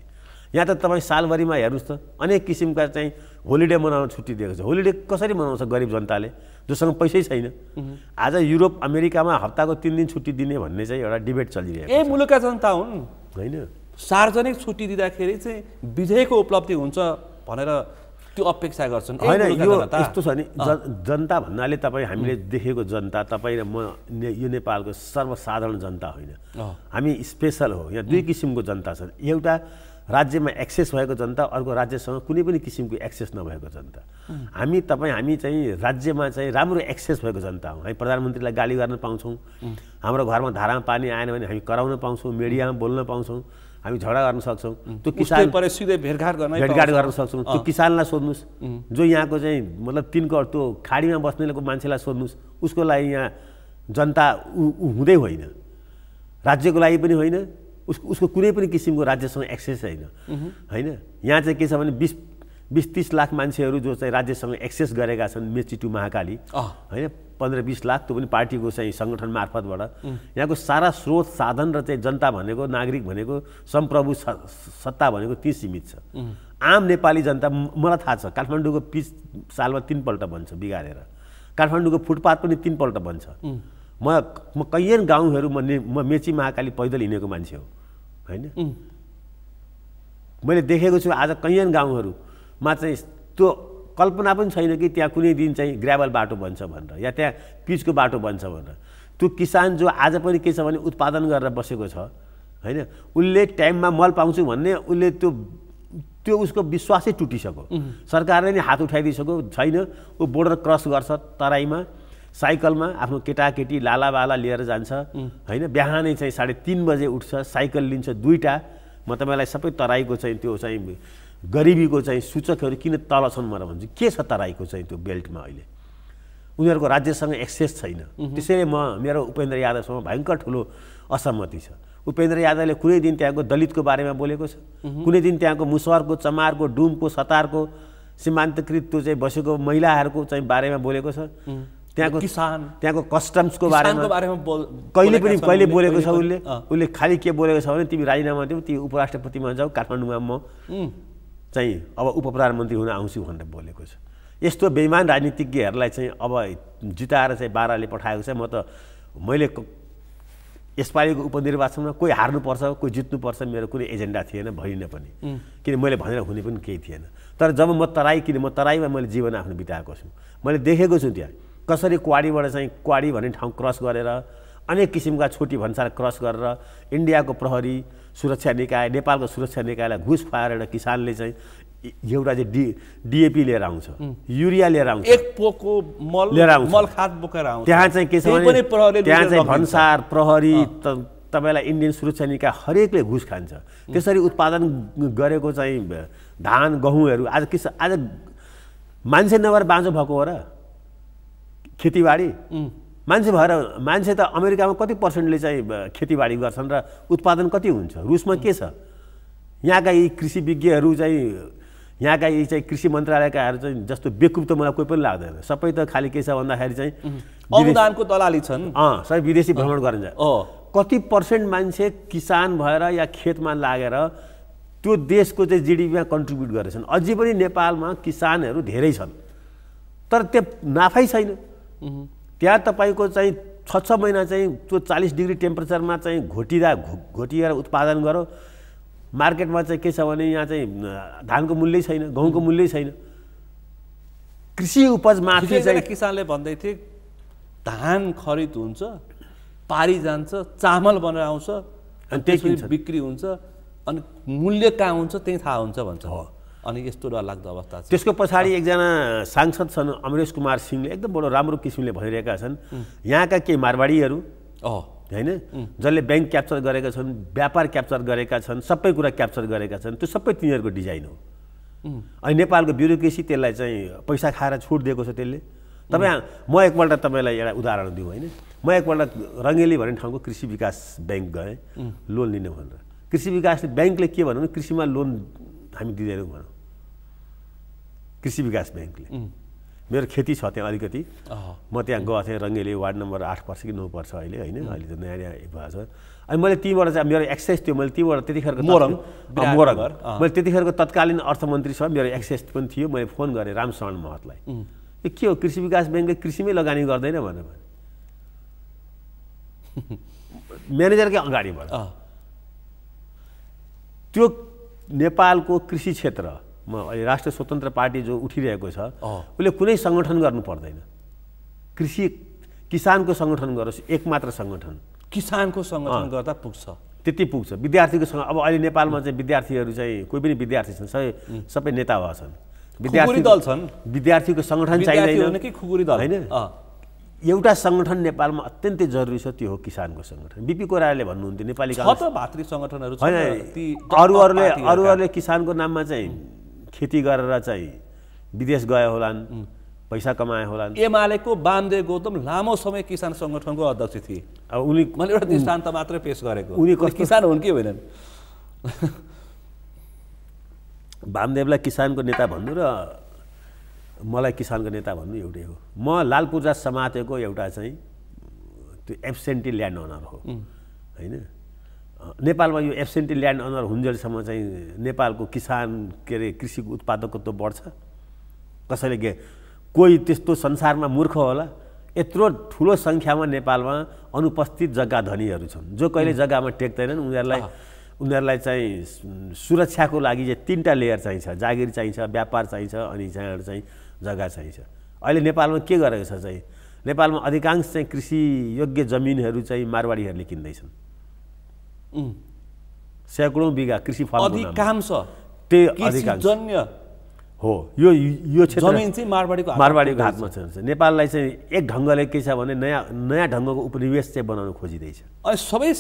यहाँ त तपाईँ सालभरिमा हेर्नुहोस् त अनेक किसिमका चाहिँ होलिडे मनाउन छुट्टी दिएको छ होलिडे कसरी मनाउँछ गरिब जनताले जोसँग पैसै छैन आज युरोप अमेरिकामा हप्ताको तिन दिन छुट्टी दिने भन्ने चाहिँ एउटा डिबेट चलिरहेको ए मुलुकका जनता हुन् होइन सार्वजनिक छुट्टी दिँदाखेरि चाहिँ विजयको उपलब्धि हुन्छ भनेर त्यो अपेक्षा गर्छन् होइन यो यस्तो छ नि जनता भन्नाले तपाईँ हामीले देखेको जनता तपाईँ र म यो नेपालको सर्वसाधारण जनता होइन हामी स्पेसल हो यहाँ दुई किसिमको जनता छन् एउटा राज्यमा एक्सेस भएको जनता अर्को राज्यसँग कुनै पनि किसिमको एक्सेस नभएको जनता हामी तपाईँ हामी चाहिँ राज्यमा चाहिँ राम्रो एक्सेस भएको जनता हौँ हामी प्रधानमन्त्रीलाई गाली गर्न पाउँछौँ हाम्रो घरमा धारामा पानी आएन भने हामी कराउन पाउँछौँ मिडियामा बोल्न पाउँछौँ हामी झगडा गर्न सक्छौँ त्यो किसान सिधै भेटघाट गर्न भेटघाट गर्न सक्छौँ त्यो किसानलाई सोध्नुहोस् जो यहाँको चाहिँ मतलब तिनको त्यो खाडीमा बस्नेको मान्छेलाई सोध्नुहोस् उसको लागि यहाँ जनता हुँदै होइन राज्यको लागि पनि होइन उसको उसको कुनै पनि किसिमको राज्यसँग एक्सेस छैन होइन यहाँ चाहिँ के छ भने बिस बिस तिस लाख मान्छेहरू जो चाहिँ राज्यसँग एक्सेस गरेका छन् मेची टु महाकाली होइन पन्ध्र बिस लाख त्यो पनि पार्टीको चाहिँ सङ्गठन मार्फतबाट यहाँको सारा स्रोत साधन र चाहिँ जनता भनेको नागरिक भनेको सम्प्रभु सत्ता भनेको ती सीमित छ आम नेपाली जनता मलाई थाहा छ काठमाडौँको पिच सालमा तिनपल्ट बन्छ बिगारेर काठमाडौँको फुटपाथ पनि तिनपल्ट बन्छ म म कैयन गाउँहरू म ने म मेची महाकाली पैदल हिँडेको मान्छे हो होइन मैले देखेको छु आज कैयन गाउँहरू मा चाहिँ त्यो कल्पना पनि छैन कि त्यहाँ कुनै दिन चाहिँ ग्राभल बाटो बन्छ भनेर या त्यहाँ पिचको बाटो बन्छ भनेर त्यो किसान जो आज पनि के छ भने उत्पादन गरेर बसेको छ होइन उसले टाइममा मल पाउँछु भन्ने उसले त्यो त्यो उसको विश्वासै टुटिसक्यो सरकारले नै हात उठाइदिइसक्यो छैन ऊ बोर्डर क्रस गर्छ तराईमा साइकलमा आफ्नो केटाकेटी लालाबाला लिएर जान्छ होइन बिहानै चाहिँ साढे तिन बजे उठ्छ साइकल लिन्छ दुईवटा म तपाईँलाई सबै तराईको चाहिँ त्यो चाहिँ गरिबीको चाहिँ सूचकहरू किन तल छन् भनेर भन्छु के छ तराईको चाहिँ त्यो बेल्टमा अहिले उनीहरूको राज्यसँग एक्सेस छैन त्यसैले म मेरो उपेन्द्र यादवसँग भयङ्कर ठुलो असहमति छ उपेन्द्र यादवले कुनै दिन त्यहाँको दलितको बारेमा बोलेको छ कुनै दिन त्यहाँको मुसहरको चमारको डुमको सतारको सीमान्तकृत त्यो चाहिँ बसेको महिलाहरूको चाहिँ बारेमा बोलेको छ त्यहाँको किसान त्यहाँको कस्टम्सको बारेमा बारेमा कहिले पनि कहिले बोलेको छ उसले उसले खालि के बोलेको छ भने तिमी राजीनामा दिउ तिमी उपराष्ट्रपतिमा जाऊ काठमाडौँमा म चाहिँ अब उपप्रधानमन्त्री हुन आउँछु भनेर बोलेको छ यस्तो बेइमान राजनीतिज्ञहरूलाई चाहिँ अब जिताएर चाहिँ बाह्रले पठाएको छ म त मैले यसपालिको उपनिर्वाचनमा कोही हार्नुपर्छ कोही जित्नुपर्छ मेरो कुनै एजेन्डा थिएन भइन पनि किन मैले भनेर हुने पनि केही थिएन तर जब म तराई किन म तराईमा मैले जीवन आफ्नो बिताएको छु मैले देखेको छु त्यहाँ कसरी क्वाडीबाट चाहिँ क्वाडी भन्ने ठाउँ क्रस गरेर अनेक किसिमका छोटी भन्सार क्रस गरेर इन्डियाको प्रहरी सुरक्षा निकाय नेपालको सुरक्षा निकायलाई घुस फाएर एउटा किसानले चाहिँ एउटा चाहिँ डी डिएपी लिएर आउँछ युरिया लिएर आउँछ एक पोको मल लिएर आउँछ मल खाद बोकेर आउँछ त्यहाँ चाहिँ के छ भने त्यहाँ चाहिँ भन्सार प्रहरी तपाईँलाई इन्डियन सुरक्षा निकाय हरेकले घुस खान्छ त्यसरी उत्पादन गरेको चाहिँ धान गहुँहरू आज किस आज मान्छे नभएर बाँझो भएको हो र खेतीबारी मान्छे भएर मान्छे त अमेरिकामा कति पर्सेन्टले चाहिँ खेतीबारी गर्छन् र उत्पादन कति हुन्छ रुसमा के छ यहाँका यी कृषि विज्ञहरू चाहिँ यहाँका यी चाहिँ कृषि मन्त्रालयकाहरू चाहिँ जस्तो बेकुप त मलाई कोही पनि लाग्दैन सबै त खालि के छ भन्दाखेरि चाहिँ अनुदानको दलाली छन् अँ सबै विदेशी भ्रमण गरिन्छ कति पर्सेन्ट मान्छे किसान भएर या खेतमा लागेर त्यो देशको चाहिँ जिडिपीमा कन्ट्रिब्युट गरेछन् अझै पनि नेपालमा किसानहरू धेरै छन् तर त्यो नाफै छैन त्यहाँ तपाईँको चाहिँ छ छ महिना चाहिँ त्यो चालिस डिग्री टेम्परेचरमा चाहिँ घोटिँदा घो घोटिएर उत्पादन गरौँ मार्केटमा चाहिँ के छ भने यहाँ चाहिँ धानको मूल्यै छैन गहुँको मूल्यै छैन कृषि उपज माथि चाहिँ किसानले भन्दै थिए धान खरिद हुन्छ पारी जान्छ चामल बनेर आउँछ अनि त्यसपछि बिक्री हुन्छ अनि मूल्य कहाँ हुन्छ त्यही थाहा हुन्छ भन्छ हो अनि यस्तो डरलाग्दो अवस्था छ त्यसको पछाडि एकजना सांसद छन् अमरेश कुमार सिंहले एकदम बडो राम्रो किसिमले भनिरहेका छन् यहाँका केही मारवाडीहरू होइन जसले ब्याङ्क क्याप्चर गरेका छन् व्यापार क्याप्चर गरेका छन् सबै कुरा क्याप्चर गरेका छन् त्यो सबै तिनीहरूको डिजाइन हो अनि नेपालको ब्युरोक्रेसी त्यसलाई चाहिँ पैसा खाएर छुट दिएको छ त्यसले तपाईँ म एकपल्ट तपाईँलाई एउटा उदाहरण दिउँ होइन म एकपल्ट रङ्गेली भन्ने ठाउँको कृषि विकास ब्याङ्क गएँ लोन लिने भनेर कृषि विकास ब्याङ्कले के भन्यो कृषिमा लोन हामी दिँदैनौँ भनौँ कृषि विकास ब्याङ्कले मेरो खेती छ त्यहाँ अलिकति म त्यहाँ गएको थिएँ रङ्गेली वार्ड नम्बर आठ पर्छ कि नौ पर्छ अहिले होइन अहिले त नयाँ नयाँ भएको छ अनि मैले तीबाट चाहिँ मेरो एक्सेस थियो मैले तीबाट त्यतिखेरको मोरङ मोरङ मैले त्यतिखेरको तत्कालीन अर्थमन्त्री छ मेरो एक्सेस पनि थियो मैले फोन गरेँ राम शरण महतलाई यो के हो कृषि विकास ब्याङ्कले कृषिमै लगानी गर्दैन भनेर भने म्यानेजरकै अगाडिबाट त्यो नेपालको कृषि क्षेत्र अहिले राष्ट्रिय स्वतन्त्र पार्टी जो उठिरहेको छ उसले कुनै सङ्गठन गर्नु पर्दैन कृषि किसानको सङ्गठन गरोस् एकमात्र सङ्गठन किसानको सङ्गठन गर्दा पुग्छ त्यति पुग्छ विद्यार्थीको सँग अब अहिले नेपालमा चाहिँ विद्यार्थीहरू चाहिँ कोही पनि विद्यार्थी छन् सबै सबै नेता छन् विद्यार्थी दल छन् विद्यार्थीको सङ्गठन चाहिँ कि खुकुरी दल होइन एउटा सङ्गठन नेपालमा अत्यन्तै जरुरी छ त्यो हो किसानको सङ्गठन बिपी कोराले भन्नुहुन्थ्यो नेपाली भातृ सङ्गठनहरू अरू अरूले अरू अरूले किसानको नाममा चाहिँ खेती गरेर चाहिँ विदेश गए होलान् पैसा कमाए होला एमालेको बामदेव गौतम लामो समय किसान सङ्गठनको अध्यक्ष थिए अब उनी मैले एउटा दृष्टान्त मात्रै पेस गरेको उनी किसान हुन् कि होइनन् वामदेवलाई किसानको नेता भन्नु र मलाई किसानको नेता भन्नु एउटै हो म लालपूजा समातेको एउटा चाहिँ त्यो एब्सेन्टी ल्यान्ड ओनर हो होइन नेपालमा यो एब्सेन्टी ल्यान्ड अनर हुन्जेलसम्म चाहिँ नेपालको किसान के अरे कृषिको उत्पादकत्व बढ्छ कसैले के कोही त्यस्तो संसारमा मूर्ख होला यत्रो ठुलो सङ्ख्यामा नेपालमा अनुपस्थित जग्गा धनीहरू छन् जो कहिले जग्गामा टेक्दैनन् उनीहरूलाई उनीहरूलाई चाहिँ सुरक्षाको लागि चाहिँ तिनवटा लेयर चाहिन्छ जागिर चाहिन्छ व्यापार चाहिन्छ अनि जहाँ चाहिँ जग्गा चाहिन्छ अहिले नेपालमा के गरेको छ चाहिँ नेपालमा अधिकांश चाहिँ कृषि योग्य जमिनहरू चाहिँ मारवाडीहरूले किन्दैछन् स्याकडौँ बिगा कृषि फार्म अधिकांश त्यही हो यो यो क्षेत्र चाहिँ मारवाडीको मारवाडीको हातमा छ नेपाललाई चाहिँ एक ढङ्गले के छ भने नयाँ नयाँ ढङ्गको उपनिवेश चाहिँ बनाउन खोजिँदैछ अनि सबै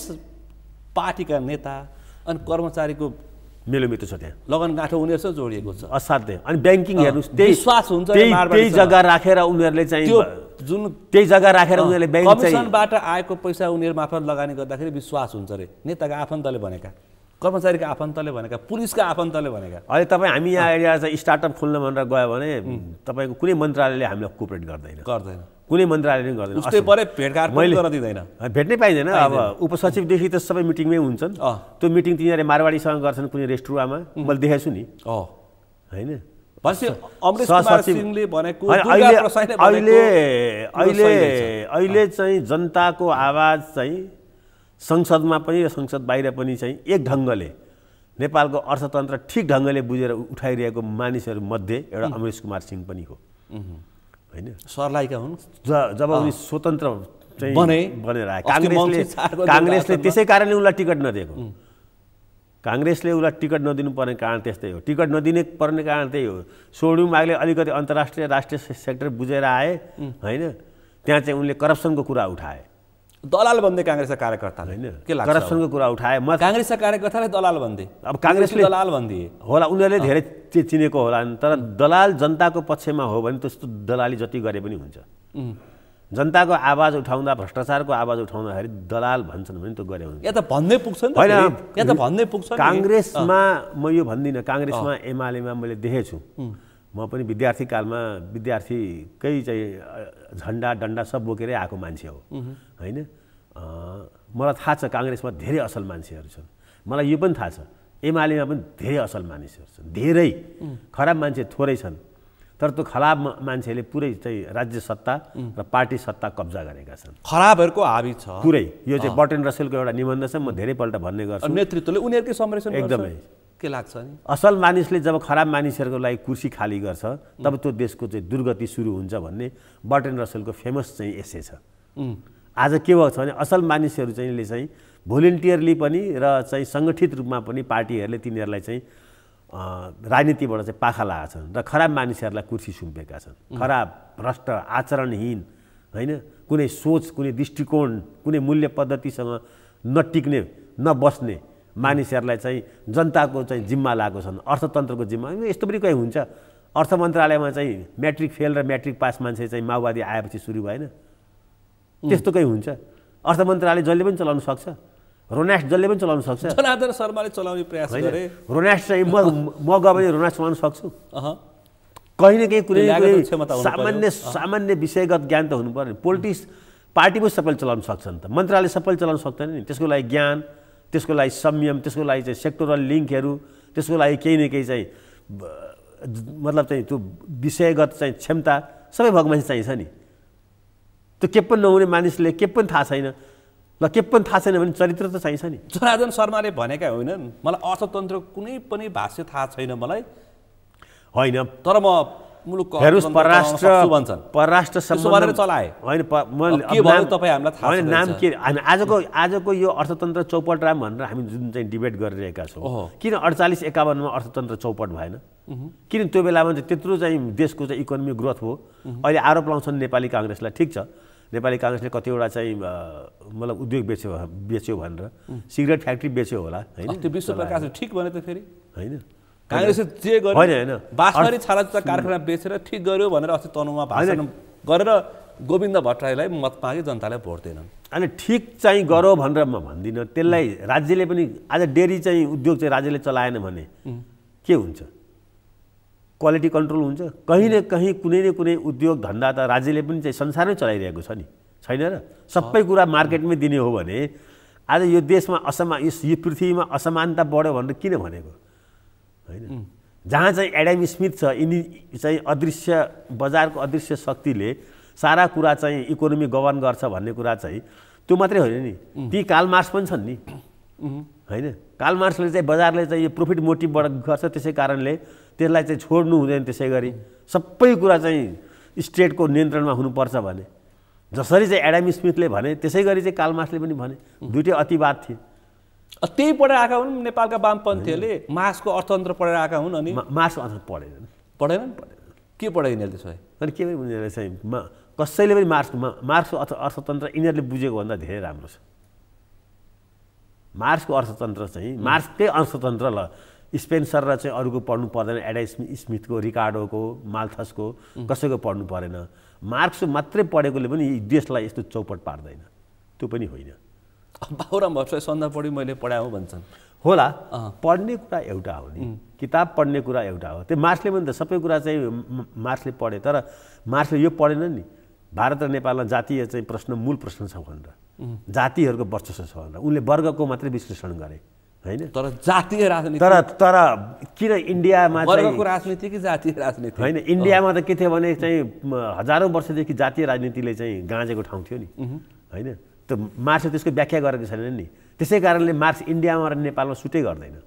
पार्टीका नेता अनि कर्मचारीको मिलोमिटर छ त्यहाँ लगन गाँठो उनीहरूसँग जोडिएको छ असाध्य अनि ब्याङ्किङ हेर्नुहोस् त्यही विश्वास हुन्छ त्यही जग्गा राखेर उनीहरूले चाहिँ जुन त्यही जग्गा राखेर उनीहरूले ब्याङ्कबाट आएको पैसा उनीहरू मार्फत लगानी गर्दाखेरि विश्वास हुन्छ अरे नेताको आफन्तले भनेका कर्मचारीका आफन्तले भनेका पुलिसका आफन्तले भनेका अहिले तपाईँ हामी यहाँ एरिया स्टार्टअप खोल्न भनेर गयो भने तपाईँको कुनै मन्त्रालयले हामीलाई कोअपरेट गर्दैन गर्दैन कुनै मन्त्रालयले गर्दैन उस्तै परे भेटघाट मैले दिँदैन भेट्नै पाइँदैन अब उपसचिवदेखि त सबै मिटिङमै हुन्छन् त्यो मिटिङ तिनीहरूले मारवाडीसँग गर्छन् कुनै रेस्टुरामा मैले देखाएको छु नि होइन अहिले अहिले अहिले चाहिँ जनताको आवाज चाहिँ संसदमा पनि र संसद बाहिर पनि चाहिँ एक ढङ्गले नेपालको अर्थतन्त्र ठिक ढङ्गले बुझेर उठाइरहेको मानिसहरूमध्ये एउटा अमरेश कुमार सिंह पनि हो होइन सरलाइका हुन् जब उनी स्वतन्त्र बने बनेर आए काङ्ग्रेसले काङ्ग्रेसले त्यसै कारणले उसलाई टिकट नदिएको काङ्ग्रेसले उसलाई टिकट नदिनु पर्ने कारण त्यस्तै हो टिकट नदिने पर्ने कारण त्यही हो सोडियम आगले अलिकति अन्तर्राष्ट्रिय राष्ट्रिय सेक्टर बुझेर आए होइन त्यहाँ चाहिँ उनले करप्सनको कुरा उठाए दलाल बन्दे काङ्ग्रेसका कार्यकर्ताले होइन के लाग्छ करप्सनको कुरा उठाए म काङ्ग्रेसका कार्यकर्ताले दलाल बन्दे अब काङ्ग्रेसले दलाल बन्दिए होला उनीहरूले धेरै चिनेको होला तर दलाल जनताको पक्षमा हो भने त्यस्तो दलाली जति गरे पनि हुन्छ जनताको आवाज उठाउँदा भ्रष्टाचारको आवाज उठाउँदाखेरि दलाल भन्छन् भने त गरे हुन्छ या त भन्दै पुग्छ होइन या त भन्दै पुग्छ काङ्ग्रेसमा म यो भन्दिनँ काङ्ग्रेसमा एमालेमा मैले देखेछु म पनि विद्यार्थी कालमा विद्यार्थीकै चाहिँ झन्डा डन्डा सब बोकेरै आएको मान्छे हो होइन मलाई थाहा छ काङ्ग्रेसमा धेरै असल मान्छेहरू छन् मलाई यो पनि थाहा छ एमालेमा पनि धेरै असल मानिसहरू छन् धेरै खराब मान्छे थोरै छन् तर त्यो खराब मान्छेले पुरै चाहिँ राज्य सत्ता र पार्टी सत्ता कब्जा गरेका छन् खराबहरूको हाबी छ पुरै यो चाहिँ बटन रसेलको एउटा निबन्ध छ म धेरैपल्ट भन्ने गर्छु नेतृत्वले उनीहरूकै संरक्षण एकदमै के लाग्छ नि असल मानिसले जब खराब मानिसहरूको लागि कुर्सी खाली गर्छ तब त्यो देशको चाहिँ दुर्गति सुरु हुन्छ भन्ने बर्टन रसेलको फेमस चाहिँ यसै छ आज के भएको छ भने असल मानिसहरू चाहिँले चाहिँ भोलिन्टियरली पनि र चाहिँ सङ्गठित रूपमा पनि पार्टीहरूले तिनीहरूलाई चाहिँ राजनीतिबाट चाहिँ पाखा लगाएका छन् र खराब मानिसहरूलाई कुर्सी सुम्पेका छन् खराब भ्रष्ट आचरणहीन होइन कुनै सोच कुनै दृष्टिकोण कुनै मूल्य पद्धतिसँग नटिक्ने नबस्ने मानिसहरूलाई चाहिँ जनताको चाहिँ जिम्मा लागेको छन् अर्थतन्त्रको जिम्मा यस्तो पनि कहीँ हुन्छ अर्थ मन्त्रालयमा चाहिँ म्याट्रिक फेल र म्याट्रिक पास मान्छे चाहिँ माओवादी आएपछि सुरु भएन त्यस्तो कहीँ हुन्छ अर्थ मन्त्रालय जसले पनि चलाउन सक्छ रोनास जसले पनि चलाउन सक्छ जनार्दन शर्माले चलाउने प्रयास गरे रोनास चाहिँ म म गयो भने रोनास चलाउन सक्छु कहीँ न कहीँ कुनै सामान्य सामान्य विषयगत ज्ञान त हुनु पर्यो पोलिटिक्स पार्टी पनि सबैले चलाउन सक्छन् त मन्त्रालय सबैले चलाउन सक्दैन नि त्यसको लागि ज्ञान त्यसको लागि संयम त्यसको लागि चाहिँ सेक्टोरल लिङ्कहरू त्यसको लागि केही न केही चाहिँ मतलब चाहिँ त्यो विषयगत चाहिँ क्षमता सबै भगवान् चाहिन्छ नि त्यो के पनि नहुने मानिसले के पनि थाहा छैन ल के पनि थाहा छैन भने चरित्र त चाहिन्छ नि छोराजन शर्माले भनेका होइनन् मलाई अर्थतन्त्र कुनै पनि भाष्य थाहा छैन मलाई होइन तर म मुलुकको हेर्नुहोस् परराष्ट्र भन्छन् परराष्ट्र सम्बन्ध चलाए होइन नाम के होइन आजको आजको यो अर्थतन्त्र चौपट राम भनेर हामी जुन चाहिँ डिबेट गरिरहेका छौँ किन अडचालिस एकाउन्नमा अर्थतन्त्र चौपट भएन किन त्यो बेलामा चाहिँ त्यत्रो चाहिँ देशको चाहिँ इकोनोमी ग्रोथ हो अहिले आरोप लाउँछन् नेपाली काङ्ग्रेसलाई ठिक छ नेपाली काङ्ग्रेसले कतिवटा चाहिँ मतलब उद्योग बेच्यो बेच्यो भनेर सिगरेट फ्याक्ट्री बेच्यो होला होइन त्यो विश्व प्रकाश ठिक भने त फेरि होइन काङ्ग्रेसले जे गर्यो होइन बासबारी छाला जुत्ता कारखाना बेचेर ठिक गर्यो भनेर अस्ति तनुमा भाषण गरेर गोविन्द भट्टराईलाई मत मागे जनतालाई भोट दिएनन् अनि ठिक चाहिँ गर भनेर म भन्दिनँ त्यसलाई राज्यले पनि आज डेरी चाहिँ उद्योग चाहिँ राज्यले चलाएन भने के हुन्छ क्वालिटी कन्ट्रोल हुन्छ कहीँ न कहीँ कुनै न कुनै उद्योग धन्दा त राज्यले पनि चाहिँ संसारमै चलाइरहेको छ नि छैन र सबै कुरा मार्केटमै दिने हो भने आज यो देशमा असमा यो पृथ्वीमा असमानता बढ्यो भनेर किन भनेको होइन जहाँ चाहिँ एडम स्मिथ छ यिनी चाहिँ अदृश्य बजारको अदृश्य शक्तिले सारा कुरा चाहिँ इकोनोमी गभर्न गर्छ भन्ने कुरा चाहिँ त्यो मात्रै होइन नि ती कालमार्स पनि छन् नि होइन कालमार्सले चाहिँ बजारले चाहिँ यो प्रफिट मोटिभबाट गर्छ त्यसै कारणले त्यसलाई चाहिँ छोड्नु हुँदैन त्यसै गरी सबै कुरा चाहिँ स्टेटको नियन्त्रणमा हुनुपर्छ भने जसरी चाहिँ एडम स्मिथले भने त्यसै गरी चाहिँ कालमार्सले पनि भने दुइटै अतिवाद थिए त्यही पढेर आएका हुन् नेपालका वामपन्थीहरूले मार्क्सको अर्थतन्त्र पढेर आएका हुन् अनि मासको अर्थतन्त्र पढेन पढेनन् पढेन के पढायो यिनीहरूले त्यसो भए अनि के पनि उनीहरूले चाहिँ कसैले पनि मार्क्समा मार्क्सको अर्थ अर्थतन्त्र यिनीहरूले बुझेको भन्दा धेरै राम्रो छ मार्क्सको अर्थतन्त्र चाहिँ मार्क्सकै अर्थतन्त्र ल स्पेन्सर र चाहिँ अरूको पढ्नु पर्दैन एडा स्मिथको रिकार्डोको माल्थसको कसैको पढ्नु परेन मार्क्स मात्रै पढेकोले पनि देशलाई यस्तो चौपट पार्दैन त्यो पनि होइन बाहुरा भन्दा पढी मैले पढाएँ भन्छन् होला पढ्ने कुरा एउटा हो नि किताब पढ्ने कुरा एउटा हो त्यो मार्क्सले पनि त सबै कुरा चाहिँ मार्क्सले पढे तर मार्क्सले यो पढेन नि भारत र नेपालमा जातीय चाहिँ प्रश्न मूल प्रश्न छ भनेर जातिहरूको वर्चस्व छ भनेर उनले वर्गको मात्रै विश्लेषण गरे होइन तर जातीय राजनीति तर तर किन इन्डियामा वर्गको राजनीति कि जातीय राजनीति होइन इन्डियामा त के थियो भने चाहिँ हजारौँ वर्षदेखि जातीय राजनीतिले चाहिँ गाँजेको ठाउँ थियो नि होइन त्यो मार्क्सले त्यसको व्याख्या गरेको छैन नि त्यसै कारणले मार्क्स इन्डियामा र नेपालमा सुटै गर्दैन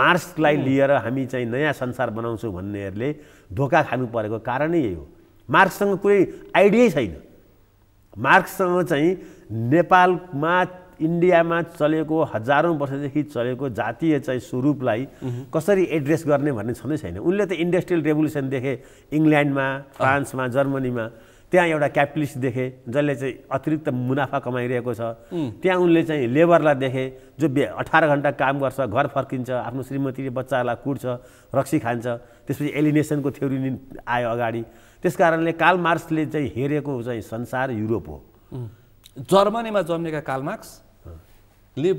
मार्क्सलाई लिएर हामी चाहिँ नयाँ संसार बनाउँछौँ भन्नेहरूले धोका खानु परेको कारणै यही हो मार्क्ससँग कुनै आइडियै छैन मार्क्ससँग चाहिँ नेपालमा इन्डियामा चलेको हजारौँ वर्षदेखि चलेको जातीय चाहिँ स्वरूपलाई कसरी एड्रेस गर्ने भन्ने छँदै छैन उनले त इन्डस्ट्रियल रेभोल्युसन देखे इङ्ल्यान्डमा फ्रान्समा जर्मनीमा त्यहाँ एउटा क्यापिटलिस्ट देखे जसले चाहिँ अतिरिक्त मुनाफा कमाइरहेको छ त्यहाँ उनले चाहिँ लेबरलाई देखे जो बे अठार घन्टा काम गर्छ घर फर्किन्छ आफ्नो श्रीमतीले बच्चाहरूलाई कुट्छ रक्सी खान्छ त्यसपछि एलिनेसनको थ्योरी आयो अगाडि त्यस कारणले काल मार्क्सले चाहिँ हेरेको चाहिँ संसार युरोप हो जर्मनीमा जन्मेका काल मार्क्सले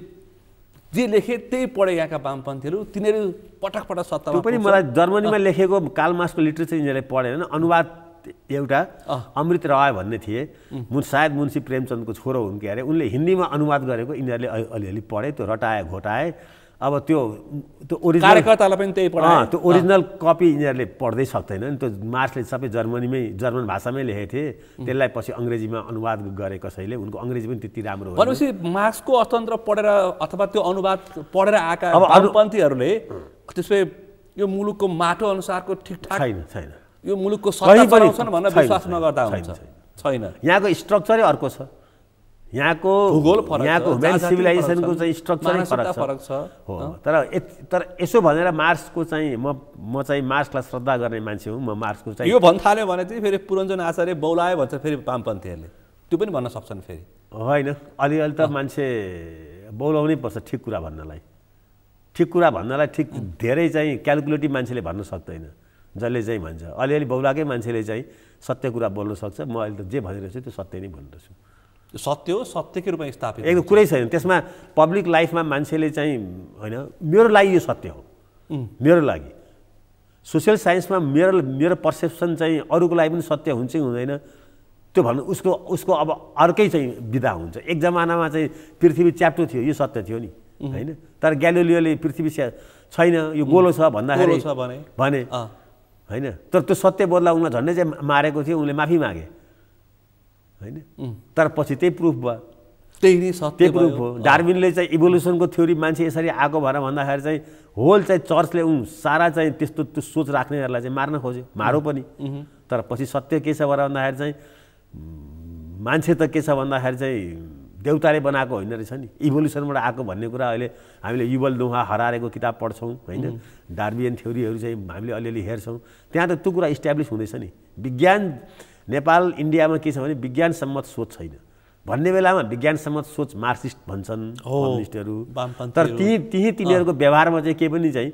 जे लेखे त्यही पढे यहाँका वामपन्थीहरू तिनीहरू पटक पटक सत्ता पनि मलाई जर्मनीमा लेखेको काल मार्क्सको लिटरेचर यिनीहरूले पढेन अनुवाद एउटा अमृत राय भन्ने थिए मुन सायद मुन्सी प्रेमचन्दको छोरो हुन् कि अरे उनले हिन्दीमा अनुवाद गरेको यिनीहरूले अलिअलि पढे त्यो रटाए घोटाए अब त्यो त्यो ओरिजिनल पनि त्यही त्यो ओरिजिनल कपी यिनीहरूले पढ्दै सक्दैन नि त्यो मार्क्सले सबै जर्मनीमै जर्मन भाषामै लेखेको थिए त्यसलाई पछि अङ्ग्रेजीमा अनुवाद गरे कसैले उनको अङ्ग्रेजी पनि त्यति राम्रो हो भनेपछि मार्क्सको अतन्त्र पढेर अथवा त्यो अनुवाद पढेर आएका अब अनुपन्थीहरूले त्यसै यो मुलुकको माटो अनुसारको ठिक छैन छैन यो मुलुकको सत्ता चलाउँछन् भनेर विश्वास नगर्दा हुन्छ छैन यहाँको स्ट्रक्चरै अर्को छ यहाँको भूगोल यहाँको ह्युमेन सिभिलाइजेसनको चाहिँ स्ट्रक्चरै फरक फरक छ हो तर तर यसो भनेर मार्क्सको चाहिँ म म चाहिँ मार्सलाई श्रद्धा गर्ने मान्छे हुँ म मार्सको चाहिँ यो भन्न थाल्यो भने चाहिँ फेरि पुरञ्जन आचार्य बौलायो भन्छ फेरि वामपन्थीहरूले त्यो पनि भन्न सक्छन् फेरि होइन अलिअलि त मान्छे बौलाउनै पर्छ ठिक कुरा भन्नलाई ठिक कुरा भन्नलाई ठिक धेरै चाहिँ क्यालकुलेटिभ मान्छेले भन्न सक्दैन जसले चाहिँ भन्छ अलिअलि बौलाकै मान्छेले चाहिँ सत्य कुरा बोल्न सक्छ म अहिले त जे भनिरहेछु त्यो सत्य नै भन्दछु सत्य हो सत्यकै रूपमा स्थापित एकदम कुरै छैन त्यसमा पब्लिक लाइफमा मान्छेले चाहिँ होइन मेरो लागि यो सत्य हो मेरो लागि सोसियल साइन्समा मेरो मेरो पर्सेप्सन चाहिँ अरूको लागि पनि सत्य हुन्छ कि हुँदैन त्यो भन्नु उसको उसको अब अर्कै चाहिँ विधा हुन्छ एक जमानामा चाहिँ पृथ्वी च्याप्टो थियो यो सत्य थियो नि होइन तर ग्यालोलियोले पृथ्वी छैन यो गोलो छ भन्दाखेरि भने होइन तर त्यो सत्य बदला उनलाई झन्डै चाहिँ मारेको थियो उनले माफी मागे होइन तर पछि त्यही प्रुफ भयो त्यही नै सत्य प्रुफ हो डार्बिनले चाहिँ इभोल्युसनको थ्योरी मान्छे यसरी आएको भएर भन्दाखेरि चाहिँ होल चाहिँ चर्चले उन सारा चाहिँ त्यस्तो त्यो सोच राख्नेहरूलाई चाहिँ मार्न खोज्यो मारो पनि तर पछि सत्य के छ भनेर भन्दाखेरि चाहिँ मान्छे त के छ भन्दाखेरि चाहिँ देउताले बनाएको होइन रहेछ नि इभोल्युसनबाट आएको भन्ने कुरा अहिले हामीले युवल दुहा हरारेको किताब पढ्छौँ होइन डार्बियन थ्योरीहरू चाहिँ हामीले अलिअलि हेर्छौँ त्यहाँ त त्यो कुरा इस्ट्याब्लिस हुँदैछ नि विज्ञान नेपाल इन्डियामा के छ भने विज्ञानसम्मत सोच छैन भन्ने बेलामा विज्ञानसम्मत सोच मार्क्सिस्ट भन्छन् कम्युनिस्टहरू तर ती त्यही तिनीहरूको व्यवहारमा चाहिँ केही पनि चाहिँ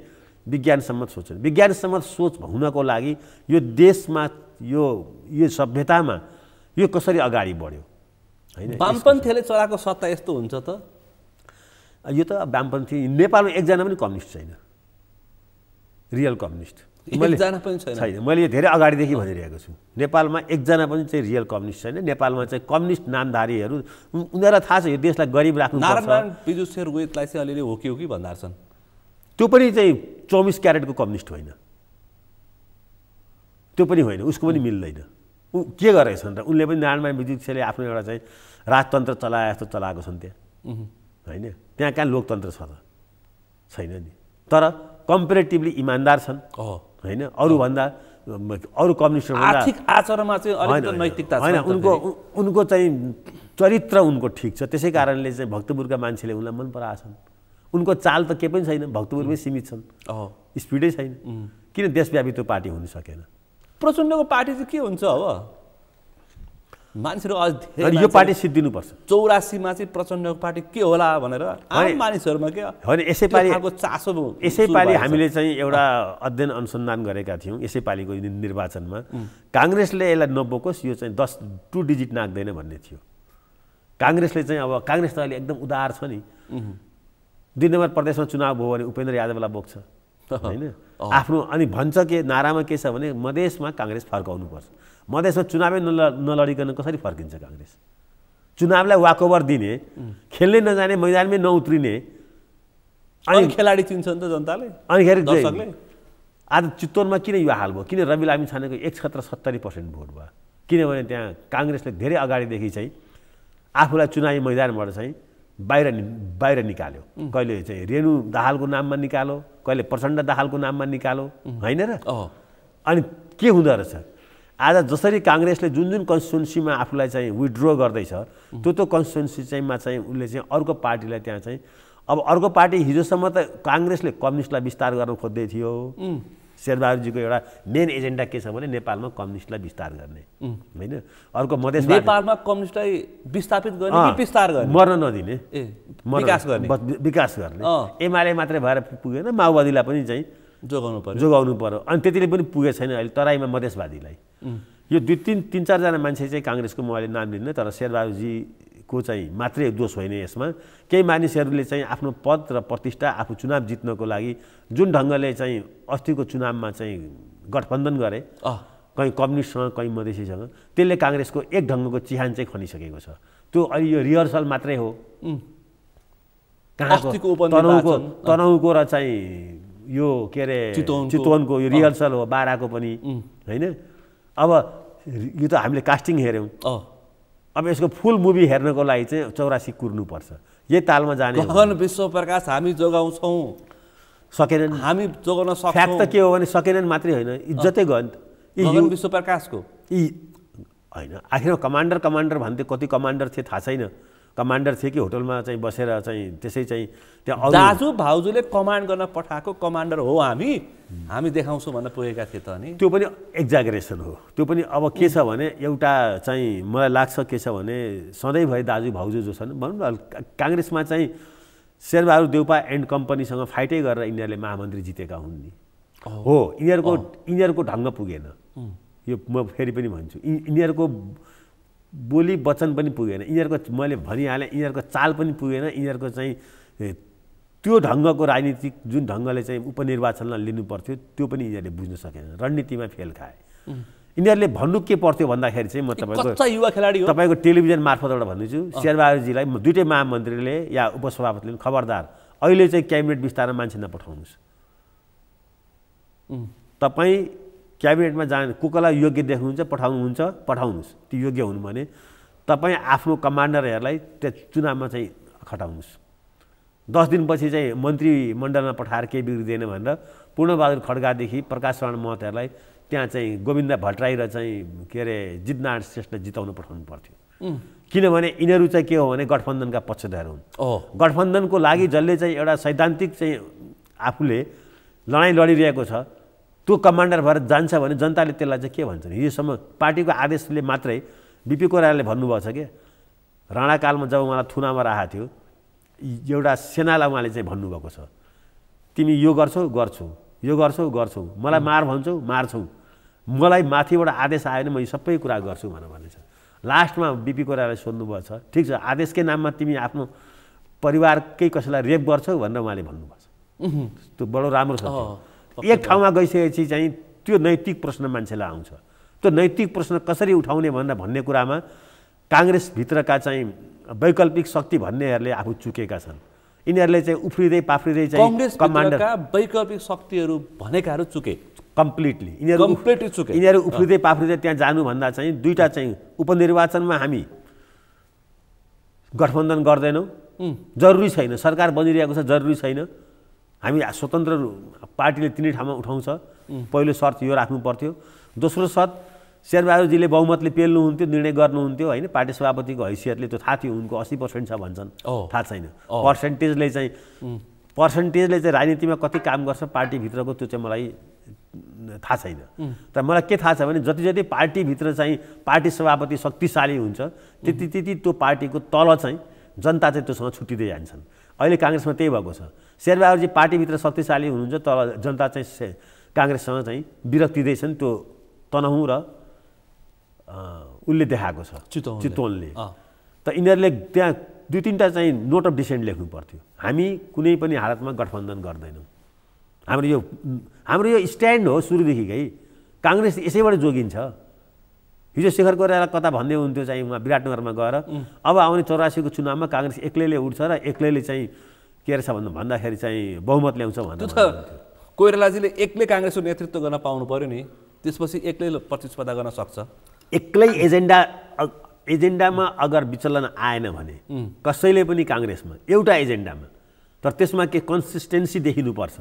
विज्ञानसम्मत सोच विज्ञानसम्मत सोच हुनको लागि यो देशमा यो यो सभ्यतामा यो कसरी अगाडि बढ्यो वामपन्थीले चलाएको सत्ता यस्तो हुन्छ त यो त वामपन्थी नेपालमा एकजना पनि कम्युनिस्ट छैन रियल कम्युनिस्ट एकजना पनि छैन मैले यो धेरै अगाडिदेखि भनिरहेको छु नेपालमा एकजना पनि चाहिँ रियल कम्युनिस्ट छैन नेपालमा चाहिँ कम्युनिस्ट नामधारीहरू उनीहरूलाई थाहा छ यो देशलाई गरिब राख्नु पिजुसेर पिजुष चाहिँ अलिअलि हो कि हो कि भन्दा छन् त्यो पनि चाहिँ चौबिस क्यारेटको कम्युनिस्ट होइन त्यो पनि होइन उसको पनि मिल्दैन ऊ के गरेछन् र उनले पनि नारायण विद्युतले आफ्नो एउटा चाहिँ राजतन्त्र चलाए जस्तो चलाएको छन् त्यहाँ होइन त्यहाँ कहाँ लोकतन्त्र छ त छैन नि तर कम्पेरिटिभली इमान्दार छन् होइन अरूभन्दा अरू कम्युनिस्ट आर्थिक आचरणमा चाहिँ नैतिकता होइन उनको उनको चाहिँ चरित्र उनको ठिक छ त्यसै कारणले चाहिँ भक्तपुरका मान्छेले उनलाई मन पराएछन् उनको चाल त केही पनि छैन भक्तपुरमै सीमित छन् स्पिडै छैन किन देशव्यापी त्यो पार्टी हुन सकेन प्रचण्डको पार्टी चाहिँ के हुन्छ अब मानिसहरू अझ धेरै यो पार्टी सिद्धिनुपर्छ चौरासीमा चाहिँ प्रचण्डको पार्टी के होला भनेर आम मानिसहरूमा के होइन यसै पालि चासो यसै पालि हामीले चाहिँ एउटा अध्ययन अनुसन्धान गरेका थियौँ यसै पालिको निर्वाचनमा काङ्ग्रेसले यसलाई नबोकोस् यो चाहिँ दस टु डिजिट नाग्दैन भन्ने थियो काङ्ग्रेसले चाहिँ अब काङ्ग्रेस त अहिले एकदम उदार छ नि दुई नम्बर प्रदेशमा चुनाव भयो भने उपेन्द्र यादवलाई बोक्छ होइन आफ्नो अनि भन्छ के नारामा के छ भने मधेसमा काङ्ग्रेस फर्काउनुपर्छ मधेसमा चुनावै नल नलडिकन कसरी फर्किन्छ काङ्ग्रेस चुनावलाई वाकओभर दिने खेल्नै नजाने मैदानमै नउत्रिने अनि खेलाडी चिन्छ नि त जनताले अनिखेरि आज चितवनमा किन यो हाल भयो किन रवि लामी छानेको एक क्षेत्र सत्तरी पर्सेन्ट भोट भयो किनभने त्यहाँ काङ्ग्रेसले धेरै अगाडिदेखि चाहिँ आफूलाई चुनावी मैदानबाट चाहिँ बाहिर बाहिर निकाल्यो कहिले चाहिँ रेणु दाहालको नाममा निकाल्यो कहिले प्रचण्ड दाहालको नाममा निकालो होइन र अनि के हुँदो रहेछ आज जसरी काङ्ग्रेसले जुन जुन कन्स्टिटुएन्सीमा आफूलाई चाहिँ विड्रो गर्दैछ त्यो त्यो चाहिँ चाहिँमा चाहिँ उसले चाहिँ अर्को पार्टीलाई त्यहाँ चाहिँ अब अर्को पार्टी हिजोसम्म त काङ्ग्रेसले कम्युनिस्टलाई विस्तार गर्न खोज्दै थियो शेरबहादुरजीको एउटा मेन एजेन्डा के छ भने नेपालमा कम्युनिस्टलाई विस्तार गर्ने होइन अर्को मधेस नेपालमा कम्युनिस्टलाई विस्थापित गर्ने विस्तार गर्ने मर्न नदिने विकास गर्ने विकास गर्ने एमाले मात्रै भएर पुगेन माओवादीलाई पनि चाहिँ जोगाउनु पर्यो जोगाउनु पर्यो अनि त्यतिले पनि पुगेको छैन अहिले तराईमा मधेसवादीलाई यो दुई तिन तिन चारजना मान्छे चाहिँ काङ्ग्रेसको म अहिले नाम लिन्न तर शेरबहादुरजी को चाहिँ मात्रै दोष होइन यसमा केही मानिसहरूले चाहिँ आफ्नो पद र प्रतिष्ठा आफू चुनाव जित्नको लागि जुन ढङ्गले चाहिँ अस्तिको चुनावमा चाहिँ गठबन्धन गरे कहीँ कम्युनिस्टसँग कहीँ मधेसीसँग त्यसले काङ्ग्रेसको एक ढङ्गको चिहान चाहिँ खनिसकेको छ त्यो अहिले यो रिहर्सल मात्रै हो कहाँको तनहुको तनहुको र चाहिँ यो के अरे चितवनको यो रिहर्सल हो बाह्रको पनि होइन अब यो त हामीले कास्टिङ हेऱ्यौँ अब यसको फुल मुभी हेर्नको लागि चाहिँ चौरासी कुर्नुपर्छ यही तालमा जाने गगन विश्व प्रकाश हामी जोगाउँछौँ सकेनन् हामी जोगाउन फ्याक्ट त के हो भने सकेनन् मात्रै होइन इज्जतै गयो नि त विश्व प्रकाशको यी होइन आखिरमा कमान्डर कमान्डर भन्थे कति कमान्डर थिए थाहा छैन कमान्डर थिए कि होटलमा चाहिँ बसेर चाहिँ त्यसै चाहिँ त्यहाँ दाजु भाउजूले कमान्ड गर्न पठाएको कमान्डर हो हामी हामी देखाउँछौँ भनेर पुगेका थिए त नि त्यो पनि एक्जागरेसन हो त्यो पनि अब के छ भने एउटा चाहिँ मलाई लाग्छ के छ भने सधैँभरि दाजु भाउजू जो छन् भनौँ न काङ्ग्रेसमा चाहिँ शेरबहादुर देउपा एन्ड कम्पनीसँग फाइटै गरेर यिनीहरूले महामन्त्री जितेका हुन् नि हो यिनीहरूको यिनीहरूको ढङ्ग पुगेन यो म फेरि पनि भन्छु यिनीहरूको बोली वचन पनि पुगेन यिनीहरूको मैले भनिहालेँ यिनीहरूको चाल पनि पुगेन यिनीहरूको चाहिँ त्यो ढङ्गको राजनीतिक जुन ढङ्गले चाहिँ उपनिर्वाचनमा पर्थ्यो त्यो पनि यिनीहरूले बुझ्न सकेन रणनीतिमा फेल खाए यिनीहरूले भन्नु के पर्थ्यो भन्दाखेरि चाहिँ म तपाईँको युवा खेलाडी तपाईँको टेलिभिजन मार्फतबाट भन्दैछु शेरबहादुरजीलाई दुइटै महामन्त्रीले या उपसभापतिले खबरदार अहिले चाहिँ क्याबिनेट विस्तारमा मान्छे नपठाउनुहोस् तपाईँ क्याबिनेटमा जाने कसलाई योग्य देख्नुहुन्छ पठाउनुहुन्छ पठाउनुहोस् त्यो योग्य हुनु भने तपाईँ आफ्नो कमान्डरहरूलाई त्यहाँ चुनावमा चाहिँ खटाउनुहोस् दस दिनपछि चाहिँ मन्त्रीमण्डलमा पठाएर केही बिग्रिँदैन भनेर पूर्णबहादुर खड्गादेखि प्रकाश शरण महतहरूलाई त्यहाँ चाहिँ गोविन्द भट्टराई र चाहिँ के अरे जितनारायण श्रेष्ठ जिताउनु पठाउनु पर्थ्यो किनभने यिनीहरू चाहिँ के हो भने गठबन्धनका पक्षधर हुन् गठबन्धनको लागि जसले चाहिँ एउटा सैद्धान्तिक चाहिँ आफूले लडाइँ लडिरहेको छ त्यो कमान्डर भएर जान्छ भने जनताले त्यसलाई चाहिँ के भन्छन् हिजोसम्म पार्टीको आदेशले मात्रै बिपी कोराले भन्नुभएको छ क्या राणाकालमा जब उहाँलाई थुनामा राखेको थियो एउटा सेनालाई उहाँले चाहिँ भन्नुभएको छ तिमी यो गर्छौ गर्छौ यो गर्छौ गर्छौ मलाई मार भन्छौ मार्छौ मलाई माथिबाट आदेश आयो भने म यो सबै कुरा गर्छु भनेर भनेछ लास्टमा बिपी कोराले सोध्नुभएको छ ठिक छ आदेशकै नाममा तिमी आफ्नो परिवारकै कसैलाई रेप गर्छौ भनेर उहाँले भन्नुभएको छ त्यो बडो राम्रो छ एक ठाउँमा गइसकेपछि चाहिँ त्यो नैतिक प्रश्न मान्छेलाई आउँछ त्यो नैतिक प्रश्न कसरी उठाउने भनेर भन्ने कुरामा काङ्ग्रेसभित्रका चाहिँ वैकल्पिक शक्ति भन्नेहरूले आफू चुकेका छन् यिनीहरूले चाहिँ उफ्रिँदै पाफ्रिँदै चाहिँ कमान्डर वैकल्पिक शक्तिहरू भनेकाहरू चुके कम्प्लिटली यिनीहरू कम्प्लिटली चुके यिनीहरू उफ्रिँदै पाफ्रिँदै त्यहाँ जानुभन्दा चाहिँ दुईवटा चाहिँ उपनिर्वाचनमा हामी गठबन्धन गर्दैनौँ जरुरी छैन सरकार बनिरहेको छ जरुरी छैन हामी स्वतन्त्र पार्टीले तिनै ठाउँमा उठाउँछ पहिलो सर्त यो राख्नु पर्थ्यो दोस्रो सर्त शेरबहादुरजीले बहुमतले पेल्नुहुन्थ्यो निर्णय गर्नुहुन्थ्यो होइन पार्टी सभापतिको हैसियतले त्यो थाहा थियो उनको अस्सी पर्सेन्ट छ भन्छन् थाहा छैन पर्सेन्टेजले चाहिँ पर्सेन्टेजले चाहिँ राजनीतिमा कति काम गर्छ पार्टीभित्रको त्यो चाहिँ मलाई थाहा छैन तर मलाई के थाहा छ भने जति जति पार्टीभित्र चाहिँ पार्टी सभापति शक्तिशाली हुन्छ त्यति त्यति त्यो पार्टीको तल चाहिँ जनता चाहिँ त्योसँग छुट्टिँदै जान्छन् अहिले काङ्ग्रेसमा त्यही भएको छ शेरबहादुरजी पार्टीभित्र शक्तिशाली हुनुहुन्छ तर जनता चाहिँ काङ्ग्रेससँग चाहिँ विरक्ति दिँदैछन् त्यो तनहुँ र उसले देखाएको छ चितवनले त यिनीहरूले त्यहाँ दुई तिनवटा चाहिँ नोट अफ डिसेन्ट लेख्नु पर्थ्यो हामी कुनै पनि हालतमा गठबन्धन गर्दैनौँ हाम्रो यो हाम्रो यो स्ट्यान्ड हो सुरुदेखिकै काङ्ग्रेस यसैबाट जोगिन्छ हिजो शेखर कोइराला कता भन्दै हुन्थ्यो चाहिँ उहाँ विराटनगरमा गएर अब आउने चौरासीको चुनावमा काङ्ग्रेस एक्लैले उठ्छ र एक्लैले चाहिँ के रहेछ भन्नु भन्दाखेरि चाहिँ बहुमत ल्याउँछ भन्नु त कोइरालाजीले एक्लै काङ्ग्रेसको नेतृत्व गर्न पाउनु पऱ्यो नि त्यसपछि एक्लै प्रतिस्पर्धा गर्न सक्छ एक्लै एजेन्डा एजेन्डामा अगर विचलन आएन भने कसैले पनि काङ्ग्रेसमा एउटा एजेन्डामा तर त्यसमा के कन्सिस्टेन्सी देखिनुपर्छ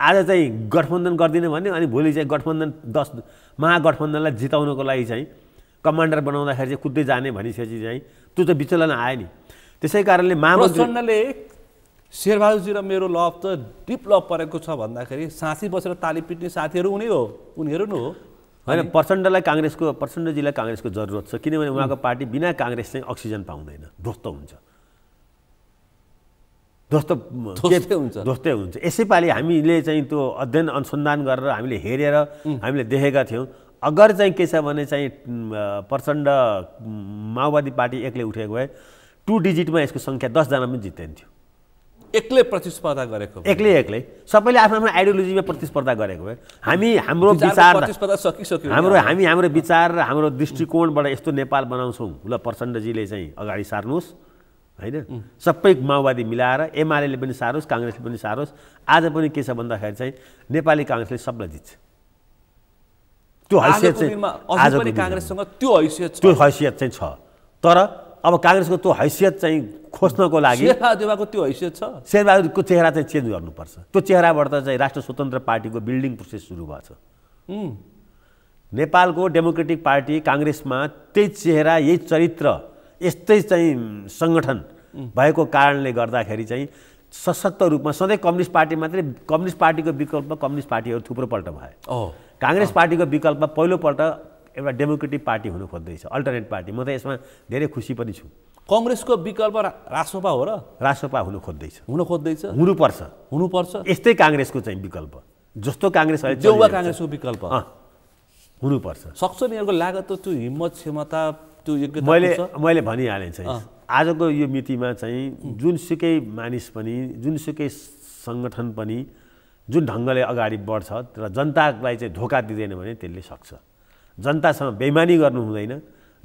आज चाहिँ गठबन्धन गरिदिनु भन्यो अनि भोलि चाहिँ गठबन्धन दस महागठबन्धनलाई जिताउनुको लागि चाहिँ कमान्डर बनाउँदाखेरि चाहिँ कुद्दै जाने भनिसकेपछि चाहिँ त्यो त विचलन आयो नि त्यसै कारणले महामन्त्रीले शेरबहादुरजी र मेरो लभ त डिप लभ परेको छ भन्दाखेरि साँची बसेर ताली पिट्ने साथीहरू उनी हो उनीहरू नै हो होइन प्रचण्डलाई काङ्ग्रेसको प्रचण्डजीलाई काङ्ग्रेसको जरुरत छ किनभने उहाँको पार्टी बिना काङ्ग्रेस चाहिँ अक्सिजन पाउँदैन ध्वस्त हुन्छ ध्वस्त हुन्छ ध्वस्तै हुन्छ यसैपालि हामीले चाहिँ त्यो अध्ययन अनुसन्धान गरेर हामीले हेरेर हामीले देखेका थियौँ अगर चाहिँ के छ भने चाहिँ प्रचण्ड माओवादी पार्टी एक्लै उठेको भए टु डिजिटमा यसको सङ्ख्या दसजना पनि जित्दैन थियो एक्लै प्रतिस्पर्धा गरेको एक्लै एक्लै सबैले आफ्नो आफ्नो आइडियोलोजीमा प्रतिस्पर्धा गरेको भए हामी हाम्रो विचार हाम्रो हामी हाम्रो विचार र हाम्रो दृष्टिकोणबाट यस्तो नेपाल बनाउँछौँ ल प्रचण्डजीले चाहिँ अगाडि सार्नुहोस् होइन सबै माओवादी मिलाएर एमआलएले पनि सारोस् काङ्ग्रेसले पनि सारोस् आज पनि के छ भन्दाखेरि चाहिँ नेपाली काङ्ग्रेसले सबलाई जित्छ त्यो हैसियत चाहिँ काङ्ग्रेससँग त्यो हैसियत त्यो हैसियत चाहिँ छ तर अब काङ्ग्रेसको त्यो हैसियत चाहिँ खोज्नको लागि शेरबहादुरको त्यो हैसियत छ शेरबहादुरको चेहरा चाहिँ चेन्ज गर्नुपर्छ त्यो चेहराबाट चाहिँ राष्ट्र स्वतन्त्र पार्टीको बिल्डिङ प्रोसेस सुरु भएको छ नेपालको डेमोक्रेटिक पार्टी काङ्ग्रेसमा त्यही चेहरा यही चरित्र यस्तै चाहिँ सङ्गठन भएको कारणले गर्दाखेरि चाहिँ सशक्त रूपमा सधैँ कम्युनिस्ट पार्टी मात्रै कम्युनिस्ट पार्टीको विकल्प कम्युनिस्ट पार्टीहरू थुप्रोपल्ट भए काङ्ग्रेस पार्टीको विकल्प पहिलोपल्ट एउटा डेमोक्रेटिक पार्टी हुनु खोज्दैछ अल्टरनेट पार्टी म त यसमा धेरै खुसी पनि छु कङ्ग्रेसको विकल्प रासोपा हो र रासोपा हुनु खोज्दैछ हुन खोज्दैछ हुनुपर्छ हुनुपर्छ यस्तै काङ्ग्रेसको चाहिँ विकल्प जस्तो काङ्ग्रेस काङ्ग्रेसको विकल्प हुनुपर्छ सक्छ नि यिनीहरूको लागत त्यो हिम्मत क्षमता त्यो मैले मैले भनिहालेँ चाहिँ आजको यो मितिमा चाहिँ जुनसुकै मानिस पनि जुनसुकै सङ्गठन पनि जुन ढङ्गले अगाडि बढ्छ र जनतालाई चाहिँ धोका दिँदैन भने त्यसले सक्छ जनतासँग बेमानी गर्नु हुँदैन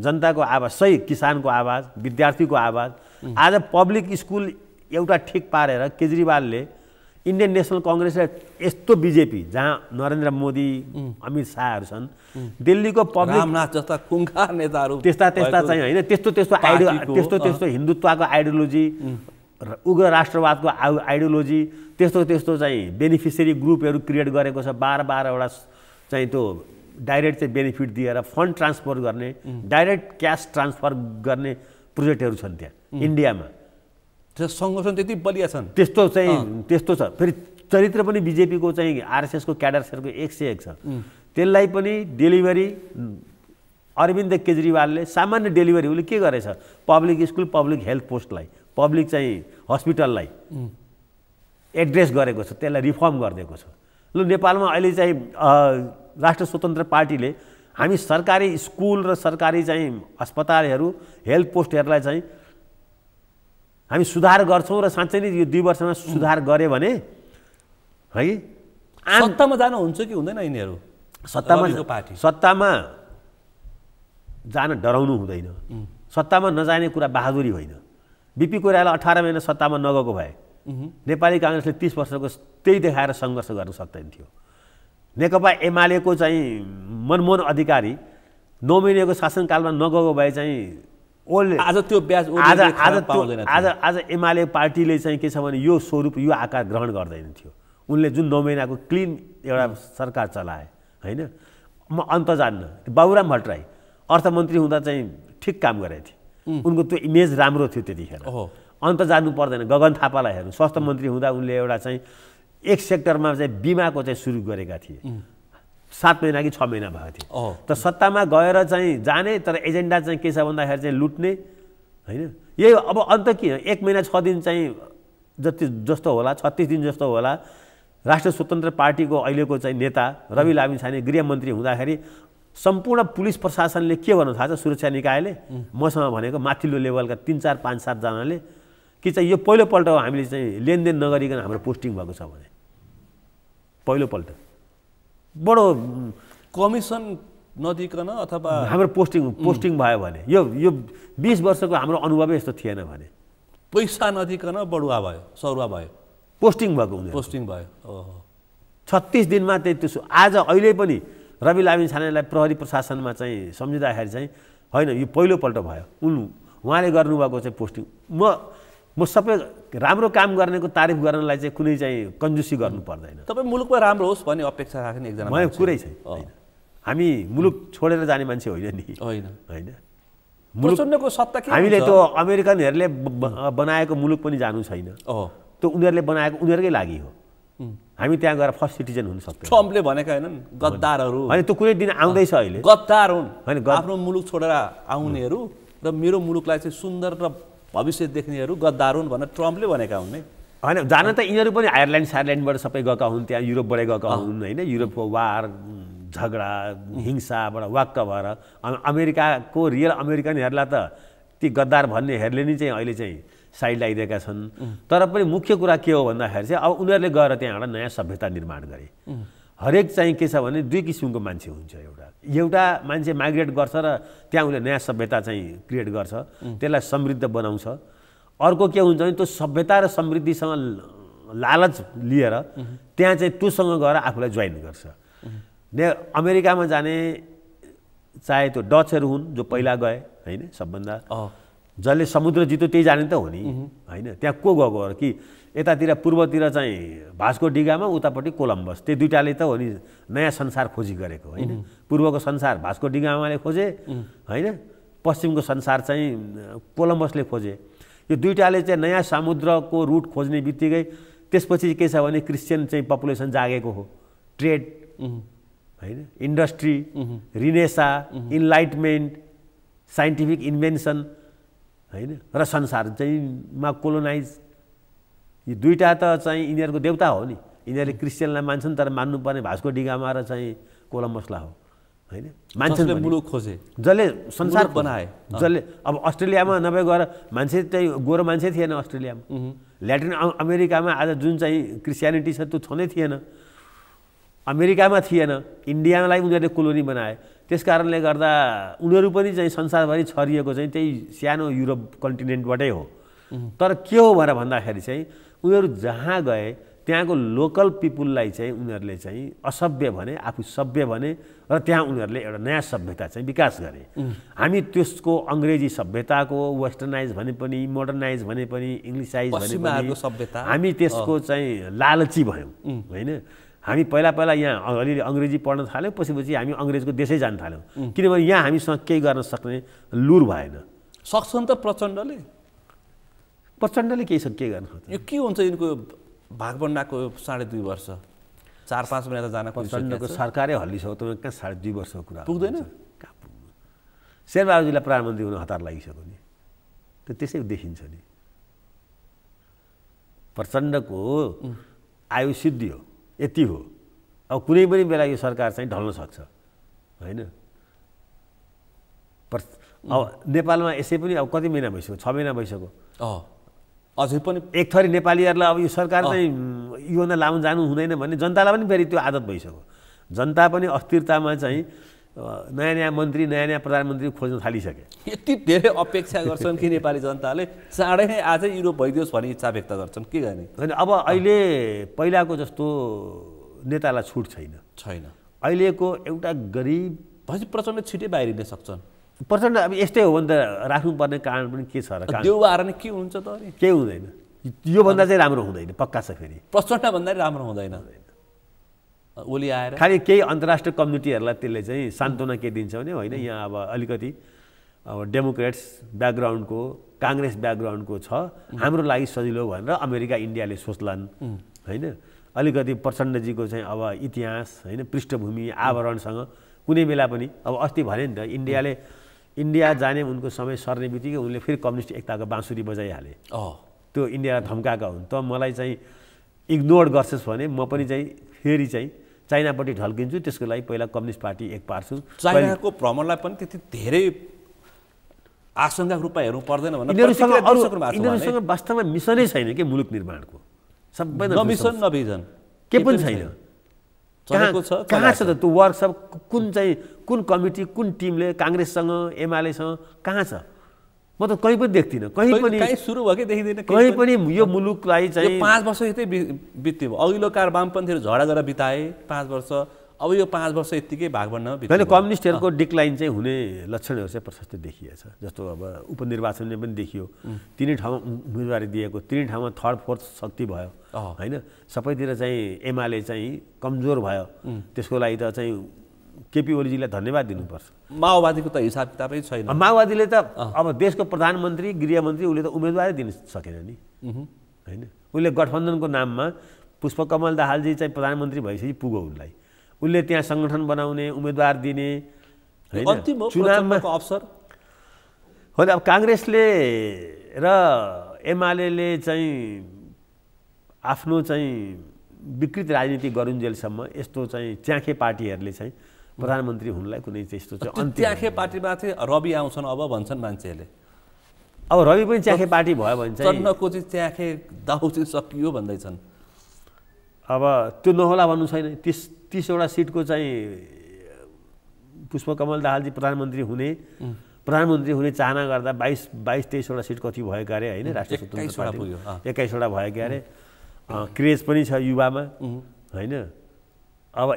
जनताको आवाज सही किसानको आवाज विद्यार्थीको आवाज आज पब्लिक स्कुल एउटा ठिक पारेर केजरीवालले इन्डियन नेसनल कङ्ग्रेस र यस्तो बिजेपी जहाँ नरेन्द्र मोदी अमित शाहहरू छन् दिल्लीको पब्लिक जस्ता कुङ्खा नेताहरू त्यस्ता त्यस्ता चाहिँ होइन त्यस्तो त्यस्तो आइडियो त्यस्तो त्यस्तो हिन्दुत्वको आइडियोलोजी र उग्र राष्ट्रवादको आ आइडियोलोजी त्यस्तो त्यस्तो चाहिँ बेनिफिसियरी ग्रुपहरू क्रिएट गरेको छ बाह्र बाह्रवटा चाहिँ त्यो डाइरेक्ट चाहिँ बेनिफिट दिएर फन्ड ट्रान्सफर गर्ने डाइरेक्ट क्यास ट्रान्सफर गर्ने प्रोजेक्टहरू छन् त्यहाँ इन्डियामा त्यो सङ्गठन त्यति बलिया छन् त्यस्तो चाहिँ त्यस्तो छ फेरि चरित्र पनि बिजेपीको चाहिँ आरएसएसको क्याडर्सहरूको एक सय एक छ त्यसलाई पनि डेलिभरी अरविन्द केजरीवालले सामान्य डेलिभरी उसले के गरेछ पब्लिक स्कुल पब्लिक हेल्थ पोस्टलाई पब्लिक चाहिँ हस्पिटललाई एड्रेस गरेको छ त्यसलाई रिफर्म गरिदिएको छ ल नेपालमा अहिले चाहिँ राष्ट्र स्वतन्त्र पार्टीले हामी सरकारी स्कुल र सरकारी चाहिँ अस्पतालहरू हेल्थ पोस्टहरूलाई चाहिँ हामी सुधार गर्छौँ र साँच्चै नै यो दुई वर्षमा सुधार गऱ्यो भने है सत्तामा जान हुन्छ कि हुँदैन यिनीहरू सत्तामा पार्टी सत्तामा जान डराउनु हुँदैन सत्तामा नजाने कुरा बहादुरी होइन बिपी कोइराला अठार महिना सत्तामा नगएको भए नेपाली काङ्ग्रेसले तिस वर्षको त्यही देखाएर सङ्घर्ष गर्न सक्दैन थियो नेकपा एमालेको चाहिँ मनमोहन अधिकारी नौ महिनाको शासनकालमा नगएको भए चाहिँ आज त्यो ब्याज आज आज आज आज एमाले पार्टीले चाहिँ के छ भने यो स्वरूप यो आकार ग्रहण गर्दैन थियो उनले जुन नौ महिनाको क्लिन एउटा सरकार चलाए होइन म अन्त जान्न बाबुराम भट्टराई अर्थमन्त्री हुँदा चाहिँ ठिक काम गरेको थिए उनको त्यो इमेज राम्रो थियो त्यतिखेर अन्त जानु पर्दैन गगन थापालाई हेर्नु स्वास्थ्य मन्त्री हुँदा उनले एउटा चाहिँ एक सेक्टरमा चाहिँ बिमाको चाहिँ सुरु गरेका थिए सात महिना कि छ महिना भएको थियो त सत्तामा गएर चाहिँ जाने तर एजेन्डा चाहिँ के छ भन्दाखेरि चाहिँ लुट्ने होइन यही अब अन्त के एक महिना छ दिन चाहिँ जति जस्तो होला छत्तिस दिन जस्तो होला राष्ट्रिय स्वतन्त्र पार्टीको अहिलेको चाहिँ नेता रवि लामी छाने गृहमन्त्री हुँदाखेरि सम्पूर्ण पुलिस प्रशासनले के भन्नु थाहा छ सुरक्षा निकायले मसँग भनेको माथिल्लो लेभलका तिन चार पाँच सातजनाले कि चाहिँ यो पहिलोपल्ट हामीले चाहिँ लेनदेन नगरिकन हाम्रो पोस्टिङ भएको छ भने पहिलोपल्ट बडो कमिसन नदिकन अथवा हाम्रो पोस्टिङ पोस्टिङ भयो भने यो यो बिस वर्षको हाम्रो अनुभवै यस्तो थिएन भने पैसा नदिकन बडुवा भयो सरुवा भयो पोस्टिङ भएको हुन्छ पोस्टिङ भयो छत्तिस दिनमा त्यही त्यसो आज अहिले पनि रवि लामिन छानेलाई प्रहरी प्रशासनमा चाहिँ सम्झिँदाखेरि चाहिँ होइन यो पहिलोपल्ट भयो उन उहाँले गर्नुभएको चाहिँ पोस्टिङ म म सबै राम्रो काम गर्नेको तारिफ गर्नलाई चाहिँ कुनै चाहिँ कन्जुसी गर्नु पर्दैन तपाईँ मुलुकमा राम्रो होस् भन्ने अपेक्षा राख्ने एकजना मलाई कुरै छैन हामी मुलुक छोडेर जाने मान्छे होइन नि होइन होइन मुलुकको सत्ता हामीले त्यो अमेरिकनहरूले बनाएको मुलुक पनि जानु छैन त्यो उनीहरूले बनाएको उनीहरूकै लागि हो हामी त्यहाँ गएर फर्स्ट सिटिजन हुन सक्छौँ ट्रम्पले भनेका होइनन् गद्दारहरू होइन त्यो कुनै दिन आउँदैछ अहिले गद्दार हुन् होइन आफ्नो मुलुक छोडेर आउनेहरू र मेरो मुलुकलाई चाहिँ सुन्दर र भविष्य देख्नेहरू गद्दार हुन् भनेर ट्रम्पले भनेका हुन् है होइन जान त यिनीहरू पनि आयरल्यान्ड सायरल्यान्डबाट सबै गएका हुन् त्यहाँ युरोपबाटै गएका हुन् होइन युरोपको वार झगडा हिंसाबाट वाक्क भएर अमेरिकाको रियल अमेरिकनहरूलाई त ती गद्दार भन्नेहरूले नै चाहिँ अहिले चाहिँ साइड लगाइदिएका छन् तर पनि मुख्य कुरा के हो भन्दाखेरि चाहिँ अब उनीहरूले गएर त्यहाँ एउटा नयाँ सभ्यता निर्माण गरे हरेक चाहिँ के छ भने दुई किसिमको मान्छे हुन्छ एउटा एउटा मान्छे माइग्रेट गर्छ र त्यहाँ उसले नयाँ सभ्यता चाहिँ क्रिएट गर्छ त्यसलाई समृद्ध बनाउँछ अर्को के हुन्छ भने त्यो सभ्यता र समृद्धिसँग लालच लिएर त्यहाँ चाहिँ त्योसँग गएर आफूलाई जोइन गर्छ ने अमेरिकामा जाने चाहे त्यो डचहरू हुन् जो पहिला गए होइन सबभन्दा जसले समुद्र जित्यो त्यही जाने त हो नि होइन त्यहाँ को गएको हो कि यतातिर पूर्वतिर चाहिँ भास्को डिगामा उतापट्टि कोलम्बस त्यो दुइटाले त हो नि नयाँ संसार खोजी गरेको होइन पूर्वको संसार भास्को डिगामाले खोजे होइन पश्चिमको संसार चाहिँ कोलम्बसले खोजे यो दुइटाले चाहिँ नयाँ समुद्रको रुट खोज्ने बित्तिकै त्यसपछि के छ भने क्रिस्चियन चाहिँ पपुलेसन जागेको हो ट्रेड होइन industry renaissance enlightenment scientific invention होइन र संसार चाहिँ मा कोलोनाइज यो दुइटा त चाहिँ यिनीहरूको देउता हो नि यिनीहरूले क्रिस्चियनलाई मान्छन् तर मान्नुपर्ने भास्को डिगामा र चाहिँ कोलम्बसलाई हो होइन मान्छेले मुलुक खोजे जसले संसार बनाए जसले अब अस्ट्रेलियामा नभए गएर मान्छे चाहिँ गोरो मान्छे थिएन अस्ट्रेलियामा ल्याटिन अमेरिकामा आज जुन चाहिँ क्रिस्चियानिटी छ त्यो छँदै थिएन अमेरिकामा थिएन इन्डियालाई उनीहरूले कोलोनी बनाए त्यस कारणले गर्दा उनीहरू पनि चाहिँ संसारभरि छरिएको चाहिँ त्यही सानो युरोप कन्टिनेन्टबाटै हो तर के हो भनेर भन्दाखेरि चाहिँ उनीहरू जहाँ गए त्यहाँको लोकल पिपुललाई चाहिँ उनीहरूले चाहिँ असभ्य भने आफू सभ्य भने र त्यहाँ उनीहरूले एउटा नयाँ सभ्यता चाहिँ विकास गरे हामी त्यसको अङ्ग्रेजी सभ्यताको वेस्टर्नाइज भने पनि मोडर्नाइज भने पनि इङ्ग्लिसाइज भने पनि सभ्यता हामी त्यसको चाहिँ लालची भयौँ होइन हामी पहिला पहिला यहाँ अलिअलि अङ्ग्रेजी पढ्न थाल्यौँ पछि पछि हामी अङ्ग्रेजको देशै जान थाल्यौँ किनभने यहाँ हामीसँग केही गर्न सक्ने लुर भएन सक्छन् त प्रचण्डले प्रचण्डले केही के गर्न सक्छ यो के हुन्छ यिनको भागबन्डाको साढे दुई वर्ष चार पाँच महिना त जान प्रचण्डको सरकारै हल्लिसक्यो तपाईँ कहाँ साढे दुई वर्षको कुरा पुग्दैन कहाँ पुग्नु शेरबहादुरजीलाई प्रधानमन्त्री हुन हतार लागिसक्यो नि त त्यसै देखिन्छ नि प्रचण्डको आयु सिद्धि हो यति हो अब कुनै पनि बेला यो सरकार चाहिँ ढल्न सक्छ होइन अब नेपालमा यसै पनि अब कति महिना भइसक्यो छ महिना भइसक्यो अझै पनि एक थरी नेपालीहरूलाई अब यो सरकार चाहिँ योभन्दा लामो जानु हुँदैन भने जनतालाई पनि फेरि त्यो आदत भइसक्यो जनता पनि अस्थिरतामा चाहिँ नयाँ नयाँ मन्त्री नयाँ नयाँ प्रधानमन्त्री खोज्न थालिसके यति धेरै अपेक्षा गर्छन् कि नेपाली जनताले चाँडै नै आज युरोप भइदियोस् भन्ने इच्छा व्यक्त गर्छन् के गर्ने होइन अब अहिले पहिलाको जस्तो नेतालाई छुट छैन छैन अहिलेको एउटा गरिब भएपछि प्रचण्ड छिटै बाहिरिन सक्छन् प्रचण्ड अब यस्तै हो भने त राख्नुपर्ने कारण पनि के छ र त्यो आएर नै के हुन्छ त अरे केही हुँदैन योभन्दा चाहिँ राम्रो हुँदैन पक्का छ फेरि प्रचण्डभन्दा राम्रो हुँदैन ओली आएर खालि केही अन्तर्राष्ट्रिय कम्युनिटीहरूलाई त्यसले चाहिँ सान्त्वना के दिन्छ भने होइन यहाँ अब अलिकति अब डेमोक्रेट्स ब्याकग्राउन्डको काङ्ग्रेस ब्याकग्राउन्डको छ हाम्रो लागि सजिलो भनेर अमेरिका इन्डियाले सोच्लान् होइन अलिकति प्रचण्डजीको चाहिँ अब इतिहास होइन पृष्ठभूमि आवरणसँग कुनै बेला पनि अब अस्ति भने नि त इन्डियाले इन्डिया जाने उनको समय सर्ने बित्तिकै उनले फेरि कम्युनिस्ट एकताको बाँसुरी बजाइहाले त्यो इन्डियालाई धम्काएका हुन् त मलाई चाहिँ इग्नोर गर्छस् भने म पनि चाहिँ फेरि चाहिँ चाइनापट्टि ढल्किन्छु त्यसको लागि पहिला कम्युनिस्ट पार्टी एक पार्छु चाइनाको भ्रमणलाई पनि त्यति धेरै आशङ्का रूपमा हेर्नु पर्दैन यिनीहरूसँग वास्तवमा मिसनै छैन कि मुलुक निर्माणको सबै मिसन नभिजन के पनि छैन छ कहाँ छ त त्यो वर्कसप कुन चाहिँ कुन कमिटी कुन टिमले काङ्ग्रेससँग एमआलएसँग कहाँ छ म त कहीँ पनि देख्दिनँ कहीँ पनि सुरु भयो भएकै देखिँदैन कहीँ पनि यो मुलुकलाई चाहिँ पाँच वर्ष यतै बित्यो अघिल्लो कार वामपन्थीहरू झडा गरेर बिताए पाँच वर्ष अब यो पाँच वर्ष यत्तिकै भाग भन्न होइन कम्युनिस्टहरूको डिक्लाइन चाहिँ हुने लक्षणहरू चाहिँ प्रशस्त देखिएछ जस्तो अब उपनिर्वाचनले पनि देखियो तिनै ठाउँमा उम्मेदवारी दिएको तिनै ठाउँमा थर्ड फोर्थ शक्ति भयो होइन सबैतिर चाहिँ एमाले चाहिँ कमजोर भयो त्यसको लागि त चाहिँ केपी ओलीजीलाई धन्यवाद दिनुपर्छ माओवादीको त हिसाब किताबै छैन माओवादीले त अब देशको प्रधानमन्त्री गृहमन्त्री उसले त उम्मेदवारै दिन सकेन नि होइन उसले गठबन्धनको नाममा पुष्पकमल दाहालजी चाहिँ प्रधानमन्त्री भइसकेपछि पुग्यो उसलाई उसले त्यहाँ सङ्गठन बनाउने उम्मेदवार दिने चुनावमा अवसर होइन अब काङ्ग्रेसले र एमाले चाहिँ आफ्नो चाहिँ विकृत राजनीति गरुन्जेलसम्म यस्तो चाहिँ च्याखे पार्टीहरूले चाहिँ प्रधानमन्त्री हुनलाई कुनै त्यस्तो चाहिँ च्याखे पार्टीमाथि रवि आउँछन् अब भन्छन् मान्छेहरूले अब रवि पनि च्याखे पार्टी भयो भने चाहिँ चन्नको चाहिँ च्याखे दाउ चाहिँ सकियो भन्दैछन् अब त्यो नहोला भन्नु छैन तिस तिसवटा सिटको चाहिँ पुष्पकमल दाहालजी प्रधानमन्त्री हुने प्रधानमन्त्री हुने चाहना गर्दा बाइस बाइस तेइसवटा सिट कति भएको अरे होइन राष्ट्रिय स्वतन्त्र एक्काइसवटा भयो अरे क्रेज पनि छ युवामा होइन अब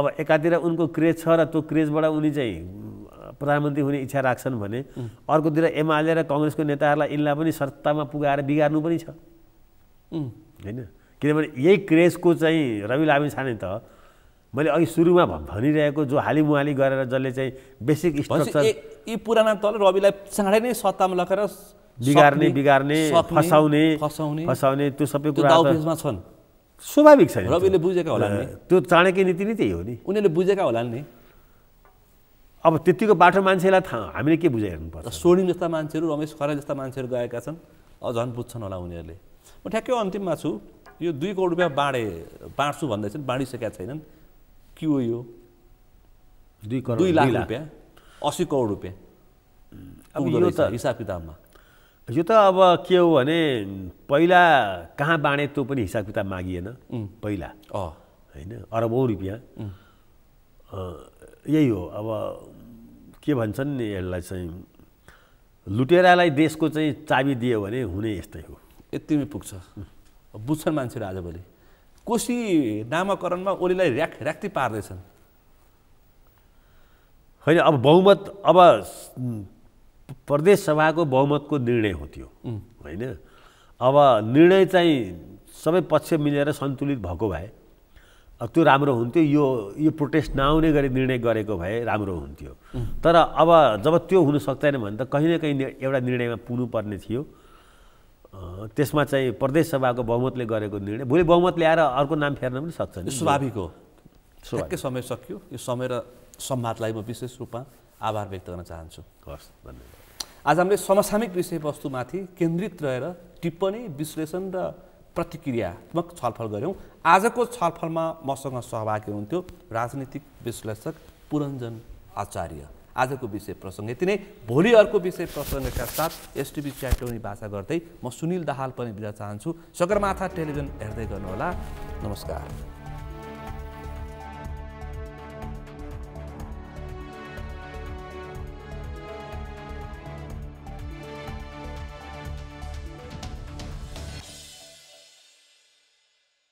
अब एकातिर उनको क्रेज छ र त्यो क्रेजबाट उनी चाहिँ प्रधानमन्त्री हुने इच्छा राख्छन् भने अर्कोतिर एमाले र कङ्ग्रेसको नेताहरूलाई यिनलाई पनि सत्तामा पुगाएर बिगार्नु पनि छ होइन किनभने यही क्रेजको चाहिँ रवि लामी छाने त मैले अघि सुरुमा भनिरहेको जो हालिमुहाली गरेर जसले चाहिँ बेसिक स्ट्रक्चर यी पुराना तल रविलाई चाँडै नै सत्तामा लगेर बिगार्ने बिगार्ने फसाउने फसाउने त्यो सबै कुरा छन् स्वाभाविक छ रविले बुझेका होला त्यो चाणक्य नीति नै त्यही हो नि उनीहरूले बुझेका होला नि अब त्यतिको बाटो मान्छेलाई थाहा हामीले के बुझाइ हेर्नुपर्छ सोनी जस्ता मान्छेहरू रमेश खरा जस्ता मान्छेहरू गएका छन् अझ झन् बुझ्छन् होला उनीहरूले म ठ्याक्कै अन्तिममा छु यो दुई करोड रुपियाँ बाँडे बाँड्छु भन्दैछन् बाँडिसकेका छैनन् के हो यो दुई करोड दुई लाख रुपियाँ असी करोड रुपियाँ हिसाब किताबमा यो त अब के हो भने पहिला कहाँ बाँडे त्यो पनि हिसाब किताब मागिएन पहिला होइन अरबौँ रुपियाँ यही हो अब के भन्छन् नि यसलाई चाहिँ लुटेरालाई देशको चाहिँ चाबी दियो भने हुने यस्तै हो यतिमै पुग्छ बुझ्छन् मान्छेहरू आजभोलि कोसी नामाकरणमा ओलीलाई ऱ्याक ऱ्याक्ती पार्दैछन् होइन अब बहुमत अब प्रदेश सभाको बहुमतको निर्णय हो त्यो होइन अब निर्णय चाहिँ सबै पक्ष मिलेर सन्तुलित भएको भए त्यो राम्रो हुन्थ्यो यो यो प्रोटेस्ट नआउने गरी निर्णय गरेको भए राम्रो हुन्थ्यो तर अब जब त्यो हुन सक्दैन भने त कहीँ न कहीँ एउटा निर्णयमा पुग्नुपर्ने थियो त्यसमा चाहिँ प्रदेश सभाको बहुमतले गरेको निर्णय भोलि बहुमत ल्याएर अर्को नाम फेर्न पनि सक्छ स्वाभाविक हो ठ्याक्कै समय सकियो यो समय र सम्वादलाई म विशेष रूपमा आभार व्यक्त गर्न चाहन्छु हस् धन्यवाद आज हामीले समसामयिक विषयवस्तुमाथि केन्द्रित रहेर टिप्पणी विश्लेषण र प्रतिक्रियात्मक छलफल गऱ्यौँ आजको छलफलमा मसँग सहभागी हुन्थ्यो राजनीतिक विश्लेषक पुरञ्जन आचार्य आजको विषय प्रसङ्ग यति नै भोलि अर्को विषय प्रसङ्गका साथ एसटिभी च्याटौनी भाषा गर्दै म सुनिल दाहाल पनि दिन चाहन्छु सगरमाथा टेलिभिजन हेर्दै गर्नुहोला नमस्कार